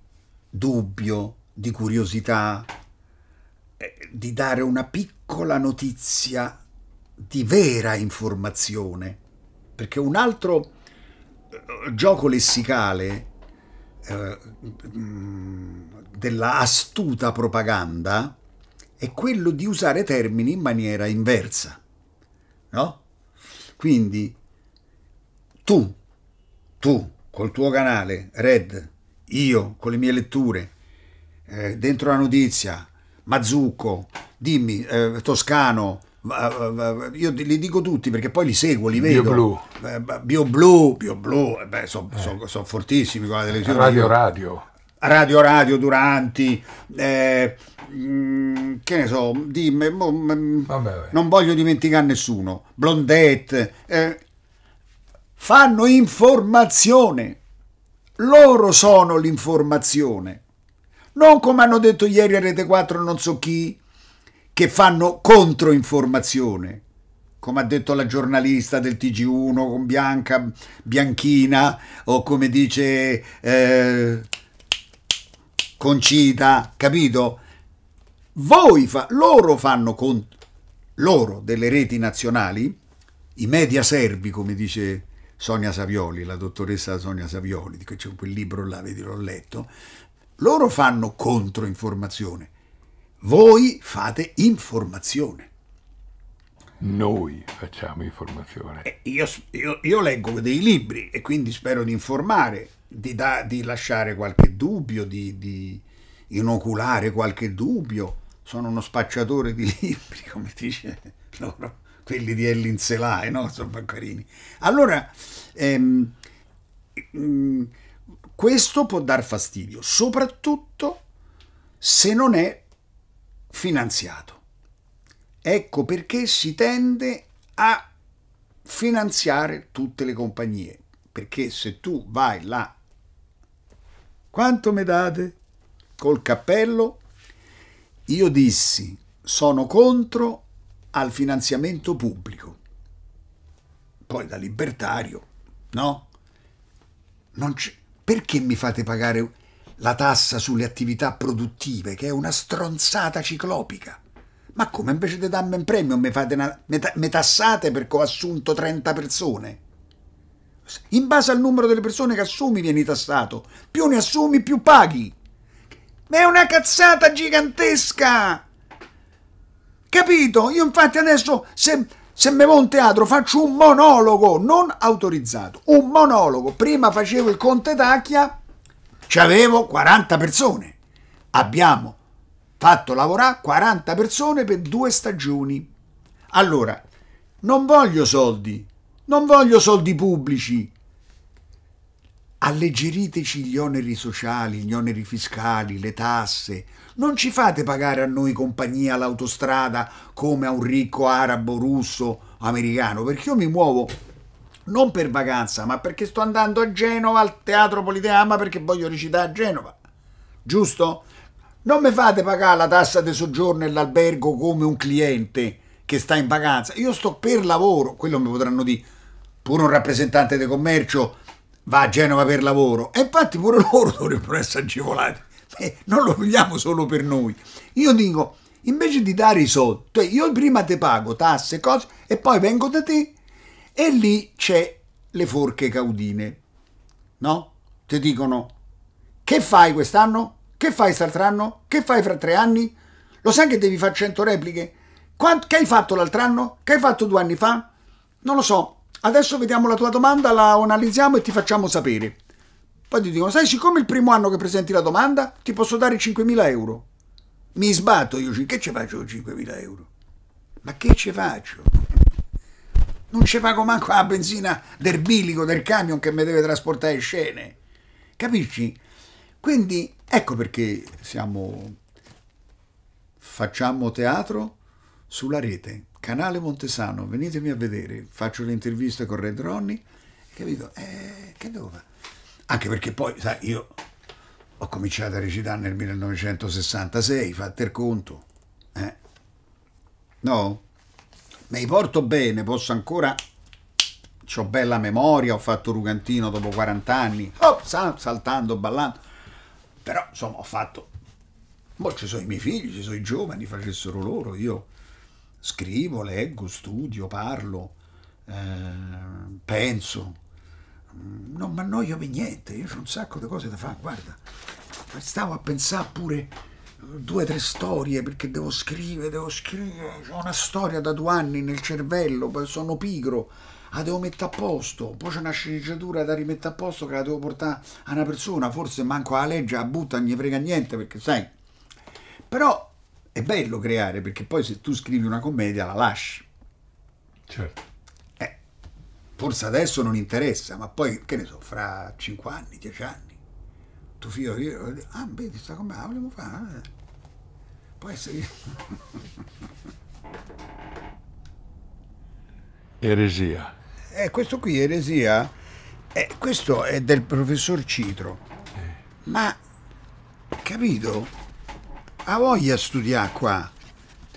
Speaker 2: dubbio, di curiosità, eh, di dare una piccola notizia di vera informazione. Perché un altro eh, gioco lessicale eh, mm, della astuta propaganda è quello di usare termini in maniera inversa. No? Quindi tu, tu col tuo canale, Red, io con le mie letture, eh, dentro la notizia, Mazzucco, dimmi, eh, Toscano, eh, io li dico tutti perché poi li seguo, li vedo. Eh, Bio Blu. Bio Blu, Bio Blu sono so, eh. so fortissimi con la televisione. Radio io. Radio. Radio Radio Duranti, eh, mh, mm, che ne so, dimmi, mo, mh, mm, non voglio dimenticare nessuno, Blondette, eh, fanno informazione. Loro sono l'informazione. Non come hanno detto ieri a Rete 4 non so chi, che fanno controinformazione. Come ha detto la giornalista del TG1 con Bianca, Bianchina, o come dice eh, Concita, capito? Voi fa, loro fanno con loro delle reti nazionali, i media serbi, come dice Sonia Savioli, la dottoressa Sonia Savioli, che c'è quel libro là, vedi, l'ho letto, loro fanno controinformazione, voi fate informazione.
Speaker 1: Noi facciamo informazione. Eh,
Speaker 2: io, io, io, leggo dei libri e quindi spero di informare, di, da, di lasciare qualche dubbio, di, di inoculare qualche dubbio. Sono uno spacciatore di libri, come dice loro quelli di Ellen Selai, no? Sono bancarini. Allora, ehm, mm, questo può dar fastidio, soprattutto se non è finanziato. Ecco perché si tende a finanziare tutte le compagnie, perché se tu vai là, quanto mi date? Col cappello, io dissi, sono contro al finanziamento pubblico. Poi da libertario, no? Non Perché mi fate pagare la tassa sulle attività produttive, che è una stronzata ciclopica? Ma come invece di darmi un premio mi, fate una, mi tassate perché ho assunto 30 persone? In base al numero delle persone che assumi vieni tassato. Più ne assumi, più paghi. Ma è una cazzata gigantesca! Capito? Io infatti adesso se, se me vo in teatro faccio un monologo non autorizzato, un monologo. Prima facevo il Conte Tacchia, c'avevo 40 persone. Abbiamo fatto lavorare 40 persone per due stagioni. Allora, non voglio soldi, non voglio soldi pubblici. Alleggeriteci gli oneri sociali, gli oneri fiscali, le tasse, non ci fate pagare a noi compagnia l'autostrada come a un ricco arabo, russo, americano, perché io mi muovo non per vacanza, ma perché sto andando a Genova al Teatro Politeama perché voglio recitare a Genova. Giusto? Non mi fate pagare la tassa di soggiorno e l'albergo come un cliente che sta in vacanza. Io sto per lavoro, quello mi potranno dire. Pure un rappresentante di commercio va a Genova per lavoro. E infatti pure loro dovrebbero essere agevolati eh, non lo vogliamo solo per noi. Io dico, invece di dare i soldi, io prima te pago tasse, cose, e poi vengo da te e lì c'è le forche caudine, no? Ti dicono, che fai quest'anno? Che fai quest'altro anno? Che fai fra tre anni? Lo sai che devi fare cento repliche? Quanto, che hai fatto l'altro anno? Che hai fatto due anni fa? Non lo so. Adesso vediamo la tua domanda, la analizziamo e ti facciamo sapere. Poi ti dicono, sai, siccome il primo anno che presenti la domanda ti posso dare 5.000 euro. Mi sbatto io, che ci faccio con 5.000 euro? Ma che ci faccio? Non ci pago manco la benzina del bilico del camion che mi deve trasportare scene. Capisci? Quindi ecco perché siamo... Facciamo teatro sulla rete, canale Montesano, venitemi a vedere, faccio le interviste con Red Ronnie, capito?
Speaker 1: Eh, che devo fare?
Speaker 2: anche perché poi, sai, io ho cominciato a recitare nel 1966, fate il conto, eh? no? Mi porto bene, posso ancora, ho bella memoria, ho fatto Rugantino dopo 40 anni, oh, saltando, ballando, però insomma ho fatto, boh, ci sono i miei figli, ci sono i giovani, facessero loro, io scrivo, leggo, studio, parlo, eh, penso, Mm, non mi annoio per niente, io ho un sacco di cose da fare, guarda. Stavo a pensare pure eh, due o tre storie perché devo scrivere, devo scrivere, ho una storia da due anni nel cervello, sono pigro, la devo mettere a posto, poi c'è una sceneggiatura da rimettere a posto che la devo portare a una persona, forse manco la legge, la butta, non gli frega niente perché sai. Però è bello creare perché poi se tu scrivi una commedia la lasci. Certo Forse adesso non interessa, ma poi, che ne so, fra cinque anni, dieci anni, tuo figlio, io, ah, vedi, sta con me, la ah, volevo fare. Ah. Può essere...
Speaker 1: Eresia.
Speaker 2: Eh, questo qui, eresia, eh, questo è del professor Citro. Eh. Ma, capito? Ha voglia di studiare qua.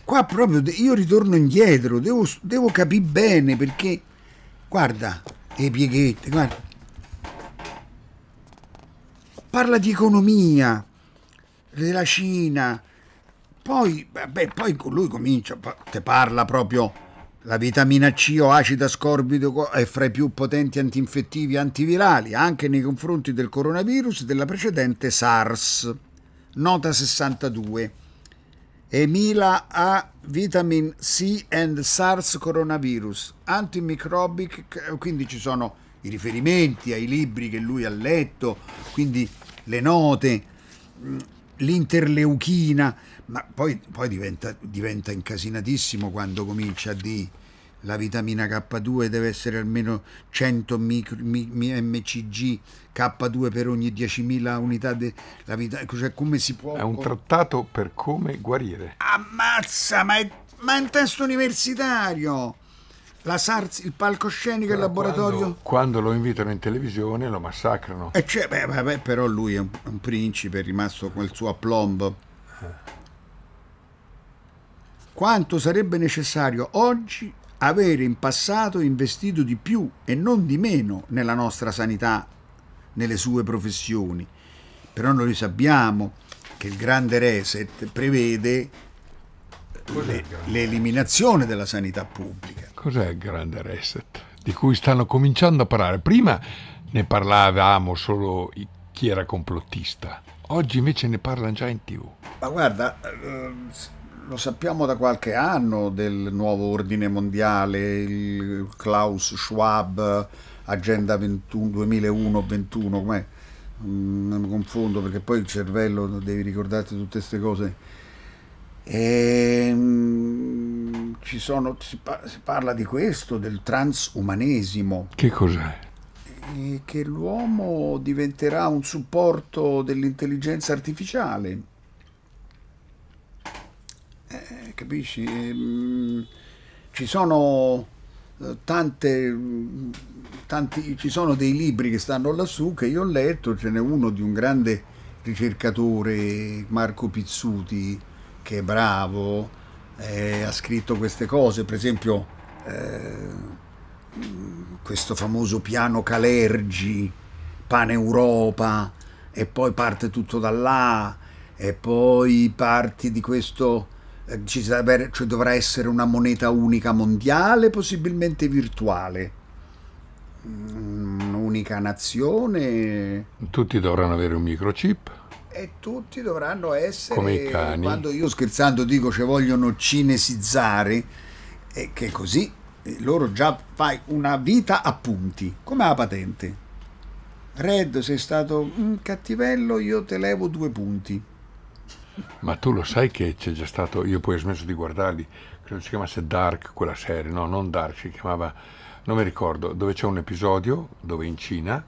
Speaker 2: Qua proprio io ritorno indietro, devo, devo capire bene perché Guarda, le pieghette, guarda. Parla di economia, della Cina. Poi, beh, poi lui comincia, te parla proprio la vitamina C o acido ascorbido è fra i più potenti antinfettivi e antivirali, anche nei confronti del coronavirus della precedente SARS. Nota 62. Emila A Vitamin C and SARS Coronavirus Antimicrobic eh, quindi ci sono i riferimenti ai libri che lui ha letto quindi le note mm, l'interleuchina ma poi, poi diventa, diventa incasinatissimo quando comincia a dire la vitamina K2 deve essere almeno 100 micro, mi, mcg K2 per ogni 10.000 unità di vita, cioè come si può è un
Speaker 1: trattato per come guarire
Speaker 2: ammazza ma è, ma è un testo universitario la SARS, il palcoscenico, il laboratorio. Quando,
Speaker 1: quando, lo invitano
Speaker 2: in televisione lo massacrano. E eh, cioè, beh, vabbè, però lui è un, un principe, è rimasto con il suo aplomb. Eh. Quanto sarebbe necessario oggi avere in passato investito di più e non di meno nella nostra sanità, nelle sue professioni. Però noi sappiamo che il grande reset prevede l'eliminazione della
Speaker 1: sanità pubblica. Cos'è il grande reset? Di cui stanno cominciando a parlare. Prima ne parlavamo solo chi era complottista, oggi invece ne parlano già in tv.
Speaker 2: Ma guarda, eh, lo sappiamo da qualche anno del nuovo ordine mondiale, il Klaus Schwab, Agenda 2001-21, com'è? Mm, non mi confondo perché poi il cervello devi ricordarti tutte queste cose. E, ehm, ci sono, si, parla di questo, del transumanesimo.
Speaker 1: Che cos'è?
Speaker 2: che l'uomo diventerà un supporto dell'intelligenza artificiale capisci? E, ehm, ci sono eh, tante, tanti, ci sono dei libri che stanno lassù che io ho letto, ce n'è uno di un grande ricercatore, Marco Pizzuti, che è bravo, eh, ha scritto queste cose, per esempio eh, questo famoso piano Calergi, Pan Europa, e poi parte tutto da là, e poi parti di questo eh, ci sarebbe, cioè dovrà essere una moneta unica mondiale, possibilmente virtuale. Un'unica mm, nazione.
Speaker 1: Tutti dovranno avere un microchip.
Speaker 2: E tutti dovranno essere. Come i cani. Quando io scherzando dico ci vogliono cinesizzare, e che così loro già fai una vita a punti, come la patente. Red, sei stato un cattivello, io te levo due punti.
Speaker 1: Ma tu lo sai che c'è già stato, io poi ho smesso di guardarli, credo si chiamasse Dark quella serie, no, non Dark, si chiamava, non mi ricordo, dove c'è un episodio dove in Cina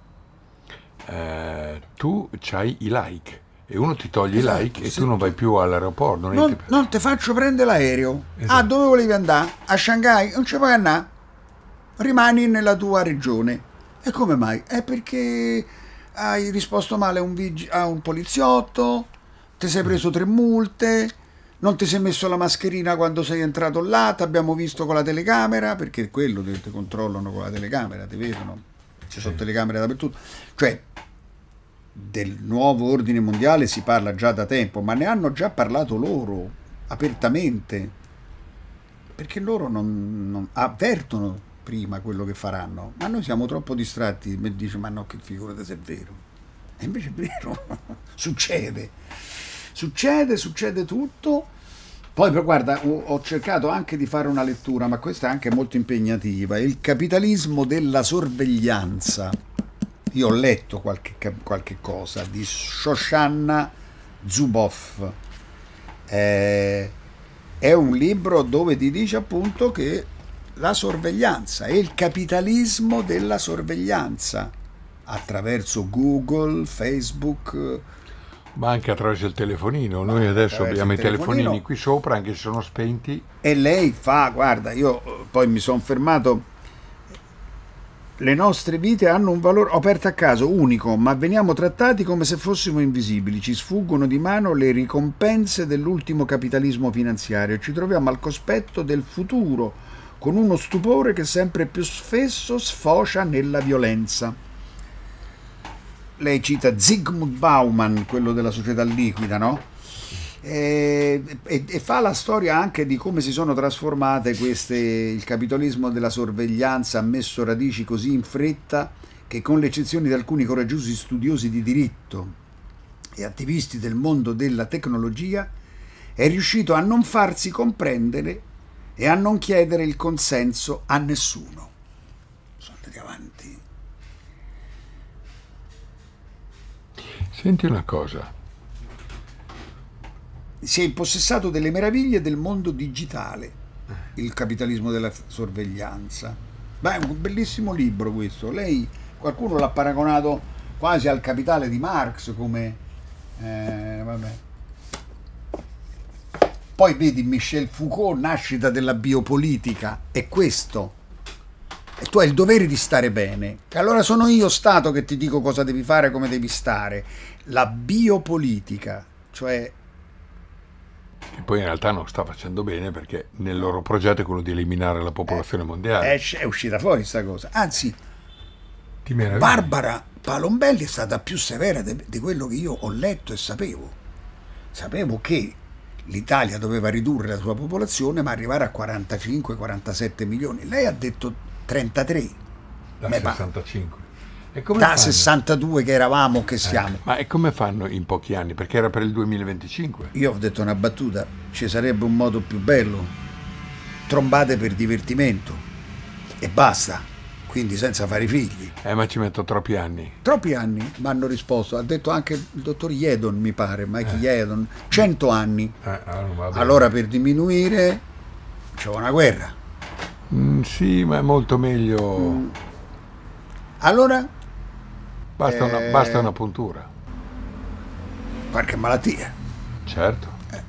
Speaker 1: eh, tu c'hai i like e uno ti toglie esatto, i like e tu non vai più all'aeroporto. Non, non,
Speaker 2: non, ti faccio prendere l'aereo. Esatto. Ah, dove volevi andare? A Shanghai? Non ci puoi andare. Rimani nella tua regione. E come mai? È perché hai risposto male a un, a un poliziotto, ti sei preso tre multe, non ti sei messo la mascherina quando sei entrato là, ti abbiamo visto con la telecamera, perché quello ti, ti controllano con la telecamera, ti vedono, ci sono sì. telecamere dappertutto. Cioè, del nuovo ordine mondiale si parla già da tempo, ma ne hanno già parlato loro, apertamente, perché loro non, non avvertono prima quello che faranno, ma noi siamo troppo distratti, mi dice ma no che figurate se è vero. E invece è vero, succede. Succede, succede tutto. Poi però guarda, ho cercato anche di fare una lettura, ma questa è anche molto impegnativa, il capitalismo della sorveglianza. Io ho letto qualche, qualche cosa di Shoshanna Zuboff. Eh, è un libro dove ti dice appunto che la sorveglianza e il capitalismo della sorveglianza attraverso Google, Facebook,
Speaker 1: ma anche attraverso il telefonino, noi adesso abbiamo i telefonini qui sopra, anche se sono spenti.
Speaker 2: E lei fa, guarda, io eh, poi mi sono fermato le nostre vite hanno un valore, aperto a caso, unico, ma veniamo trattati come se fossimo invisibili. Ci sfuggono di mano le ricompense dell'ultimo capitalismo finanziario. Ci troviamo al cospetto del futuro, con uno stupore che sempre più spesso sfocia nella violenza lei cita Zygmunt Bauman, quello della società liquida, no? E, e, e, fa la storia anche di come si sono trasformate queste, il capitalismo della sorveglianza ha messo radici così in fretta che con l'eccezione di alcuni coraggiosi studiosi di diritto e attivisti del mondo della tecnologia è riuscito a non farsi comprendere e a non chiedere il consenso a nessuno.
Speaker 1: Senti una cosa.
Speaker 2: Si è impossessato delle meraviglie del mondo digitale, il capitalismo della sorveglianza. Beh, è un bellissimo libro questo. Lei, qualcuno l'ha paragonato quasi al capitale di Marx come... Eh, vabbè. Poi vedi Michel Foucault, nascita della biopolitica, è questo e tu hai il dovere di stare bene. allora sono io Stato che ti dico cosa devi fare, come devi stare. La biopolitica, cioè...
Speaker 1: Che poi in realtà non sta facendo bene perché nel loro progetto è quello di eliminare la popolazione eh, mondiale.
Speaker 2: È, è uscita
Speaker 1: fuori questa cosa.
Speaker 2: Anzi, Barbara Palombelli è stata più severa di quello che io ho letto e sapevo. Sapevo che l'Italia doveva ridurre la sua popolazione ma arrivare a 45-47 milioni. Lei ha detto 33, da 65. da fanno? 62 che eravamo, che eh, siamo. Eh,
Speaker 1: ma e come fanno in pochi anni? Perché era per il 2025.
Speaker 2: Io ho detto una battuta, ci sarebbe un modo più bello. Trombate per divertimento e basta, quindi senza fare figli.
Speaker 1: Eh, ma ci metto troppi
Speaker 2: anni. Troppi anni, mi hanno risposto. Ha detto anche il dottor Jedon, mi pare, Mike eh. Jedon, 100 anni. Eh, allora, ah, allora per diminuire c'è una guerra
Speaker 1: Mm, sì, ma è molto meglio. Mm. Allora? Basta, eh... una, basta, una, puntura. Qualche malattia. Certo. Eh,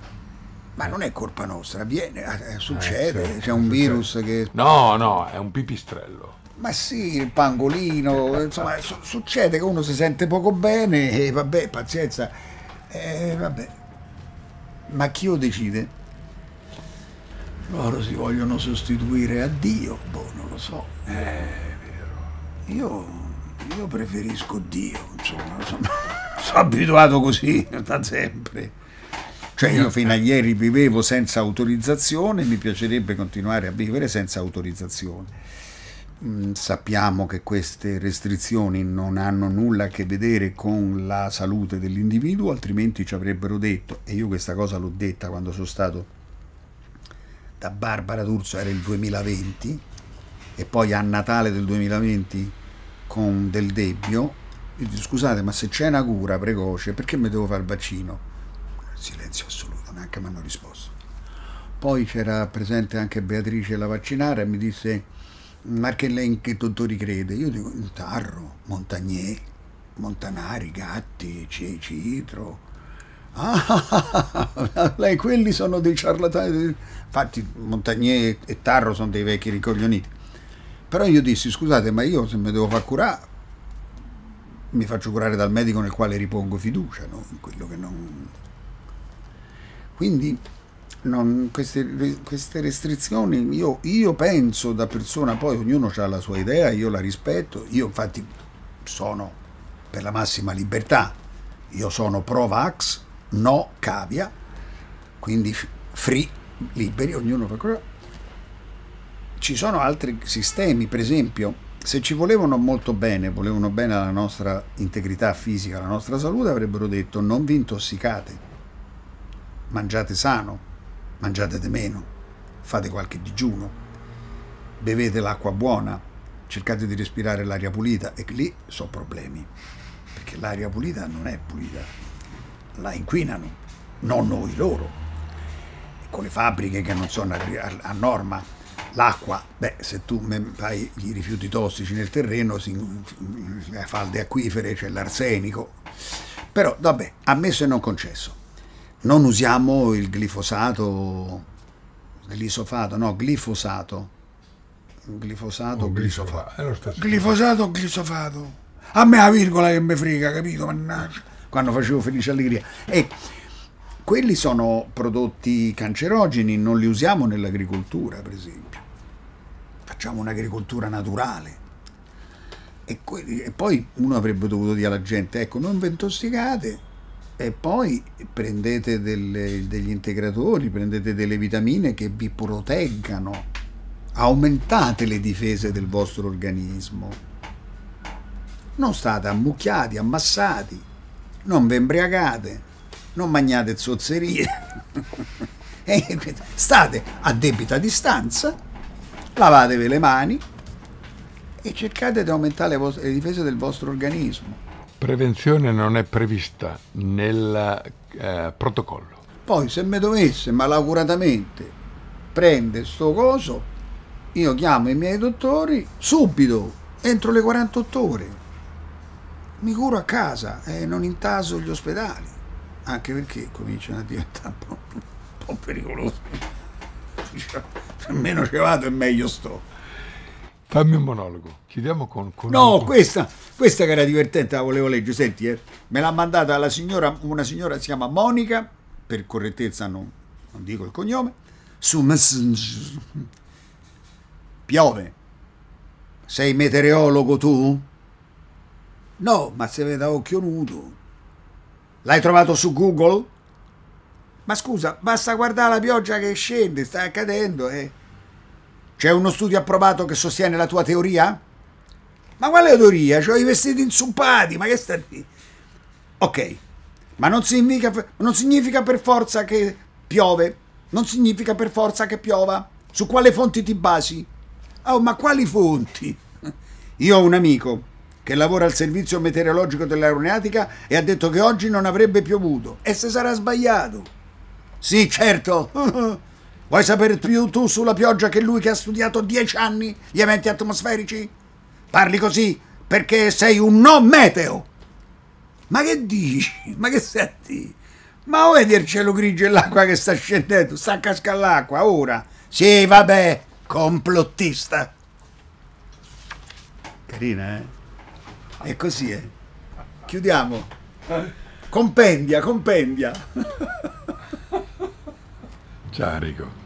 Speaker 2: ma non è colpa nostra, avviene, eh, eh, succede, certo, c'è un succede. virus
Speaker 1: che... No, no, è un pipistrello.
Speaker 2: Ma sì, il pangolino, eh, insomma, su succede che uno si sente poco bene e vabbè, pazienza. Vabbè. Ma chi lo decide? loro si vogliono sostituire a Dio, boh, non lo so. è eh, vero. Io, io preferisco Dio, insomma, sono, sono abituato così da sempre. Cioè io fino a ieri vivevo senza autorizzazione, mi piacerebbe continuare a vivere senza autorizzazione. Mm, sappiamo che queste restrizioni non hanno nulla a che vedere con la salute dell'individuo, altrimenti ci avrebbero detto, e io questa cosa l'ho detta quando sono stato da Barbara D'Urso era il 2020 e poi a Natale del 2020 con Del Debbio, io dico scusate ma se c'è una cura precoce perché mi devo fare il vaccino? Silenzio assoluto, neanche mi hanno risposto. Poi c'era presente anche Beatrice la vaccinare e mi disse ma che lei in che dottori crede? Io dico Tarro, montagnè Montanari, Gatti, Citro, Ah, lei, quelli sono dei ciarlatani. Infatti, Montagnier e Tarro sono dei vecchi ricoglioniti. Però io dissi: Scusate, ma io se mi devo far curare, mi faccio curare dal medico nel quale ripongo fiducia, no? in quello che non. Quindi non, queste, queste, restrizioni io, io, penso da persona, poi ognuno ha la sua idea, io la rispetto, io infatti sono per la massima libertà, io sono pro-vax, no cavia, quindi free, liberi, ognuno per quello. Ci sono altri sistemi, per esempio, se ci volevano molto bene, volevano bene alla nostra integrità fisica, alla nostra salute, avrebbero detto non vi intossicate, mangiate sano, mangiate di meno, fate qualche digiuno, bevete l'acqua buona, cercate di respirare l'aria pulita e lì sono problemi, perché l'aria pulita non è pulita la inquinano, non noi loro. Con le fabbriche che non sono a, norma, l'acqua, beh, se tu fai i rifiuti tossici nel terreno, si, le falde acquifere, c'è l'arsenico. Però, vabbè, ammesso e non concesso. Non usiamo il glifosato, glisofato, no, glifosato. Glifosato, oh, glisofato.
Speaker 1: glifosato, glisofato.
Speaker 2: A me la virgola che mi frega, capito? Mannaggia quando facevo Felice Allegria. E quelli sono prodotti cancerogeni, non li usiamo nell'agricoltura, per esempio. Facciamo un'agricoltura naturale. E, e, poi uno avrebbe dovuto dire alla gente, ecco, non vi intossicate e poi prendete delle, degli integratori, prendete delle vitamine che vi proteggano, aumentate le difese del vostro organismo. Non state ammucchiati, ammassati non vi imbriagate, non mangiate zozzerie, state a debita distanza, lavatevi le mani e cercate di aumentare le, vostre, le difese del vostro organismo.
Speaker 1: Prevenzione non è prevista nel eh, protocollo.
Speaker 2: Poi se mi dovesse malauguratamente prendere sto coso, io chiamo i miei dottori subito, entro le 48 ore mi curo a casa e eh, non intaso gli ospedali, anche perché cominciano a
Speaker 1: diventare un po', un po pericolosi. Cioè, meno ce vado e meglio sto. Fammi un monologo, chiudiamo con... con no, un... questa,
Speaker 2: questa che era divertente la volevo leggere, senti, eh, me l'ha mandata la signora, una signora si chiama Monica, per correttezza non, non dico il cognome, su Messenger. Piove. Sei meteorologo tu? No, ma se vede a occhio nudo. L'hai trovato su Google? Ma scusa, basta guardare la pioggia che scende, sta accadendo e... Eh. C'è uno studio approvato che sostiene la tua teoria? Ma quale teoria? C'ho i vestiti inzuppati, ma che sta lì? Ok, ma non significa, non significa per forza che piove. Non significa per forza che piova. Su quale fonti ti basi? Oh, ma quali fonti? Io ho un amico che lavora al servizio meteorologico dell'Aeroneatica e ha detto che oggi non avrebbe piovuto e se sarà sbagliato. Sì, certo. Vuoi sapere più tu sulla pioggia che lui che ha studiato dieci anni gli eventi atmosferici? Parli così perché sei un no meteo. Ma che dici? Ma che senti? Ma o vedi il cielo grigio e l'acqua che sta scendendo? Sta a casca l'acqua ora. Sì, vabbè, complottista. Carina, eh? E così è. Eh. Chiudiamo. Compendia, compendia.
Speaker 1: Ciarico.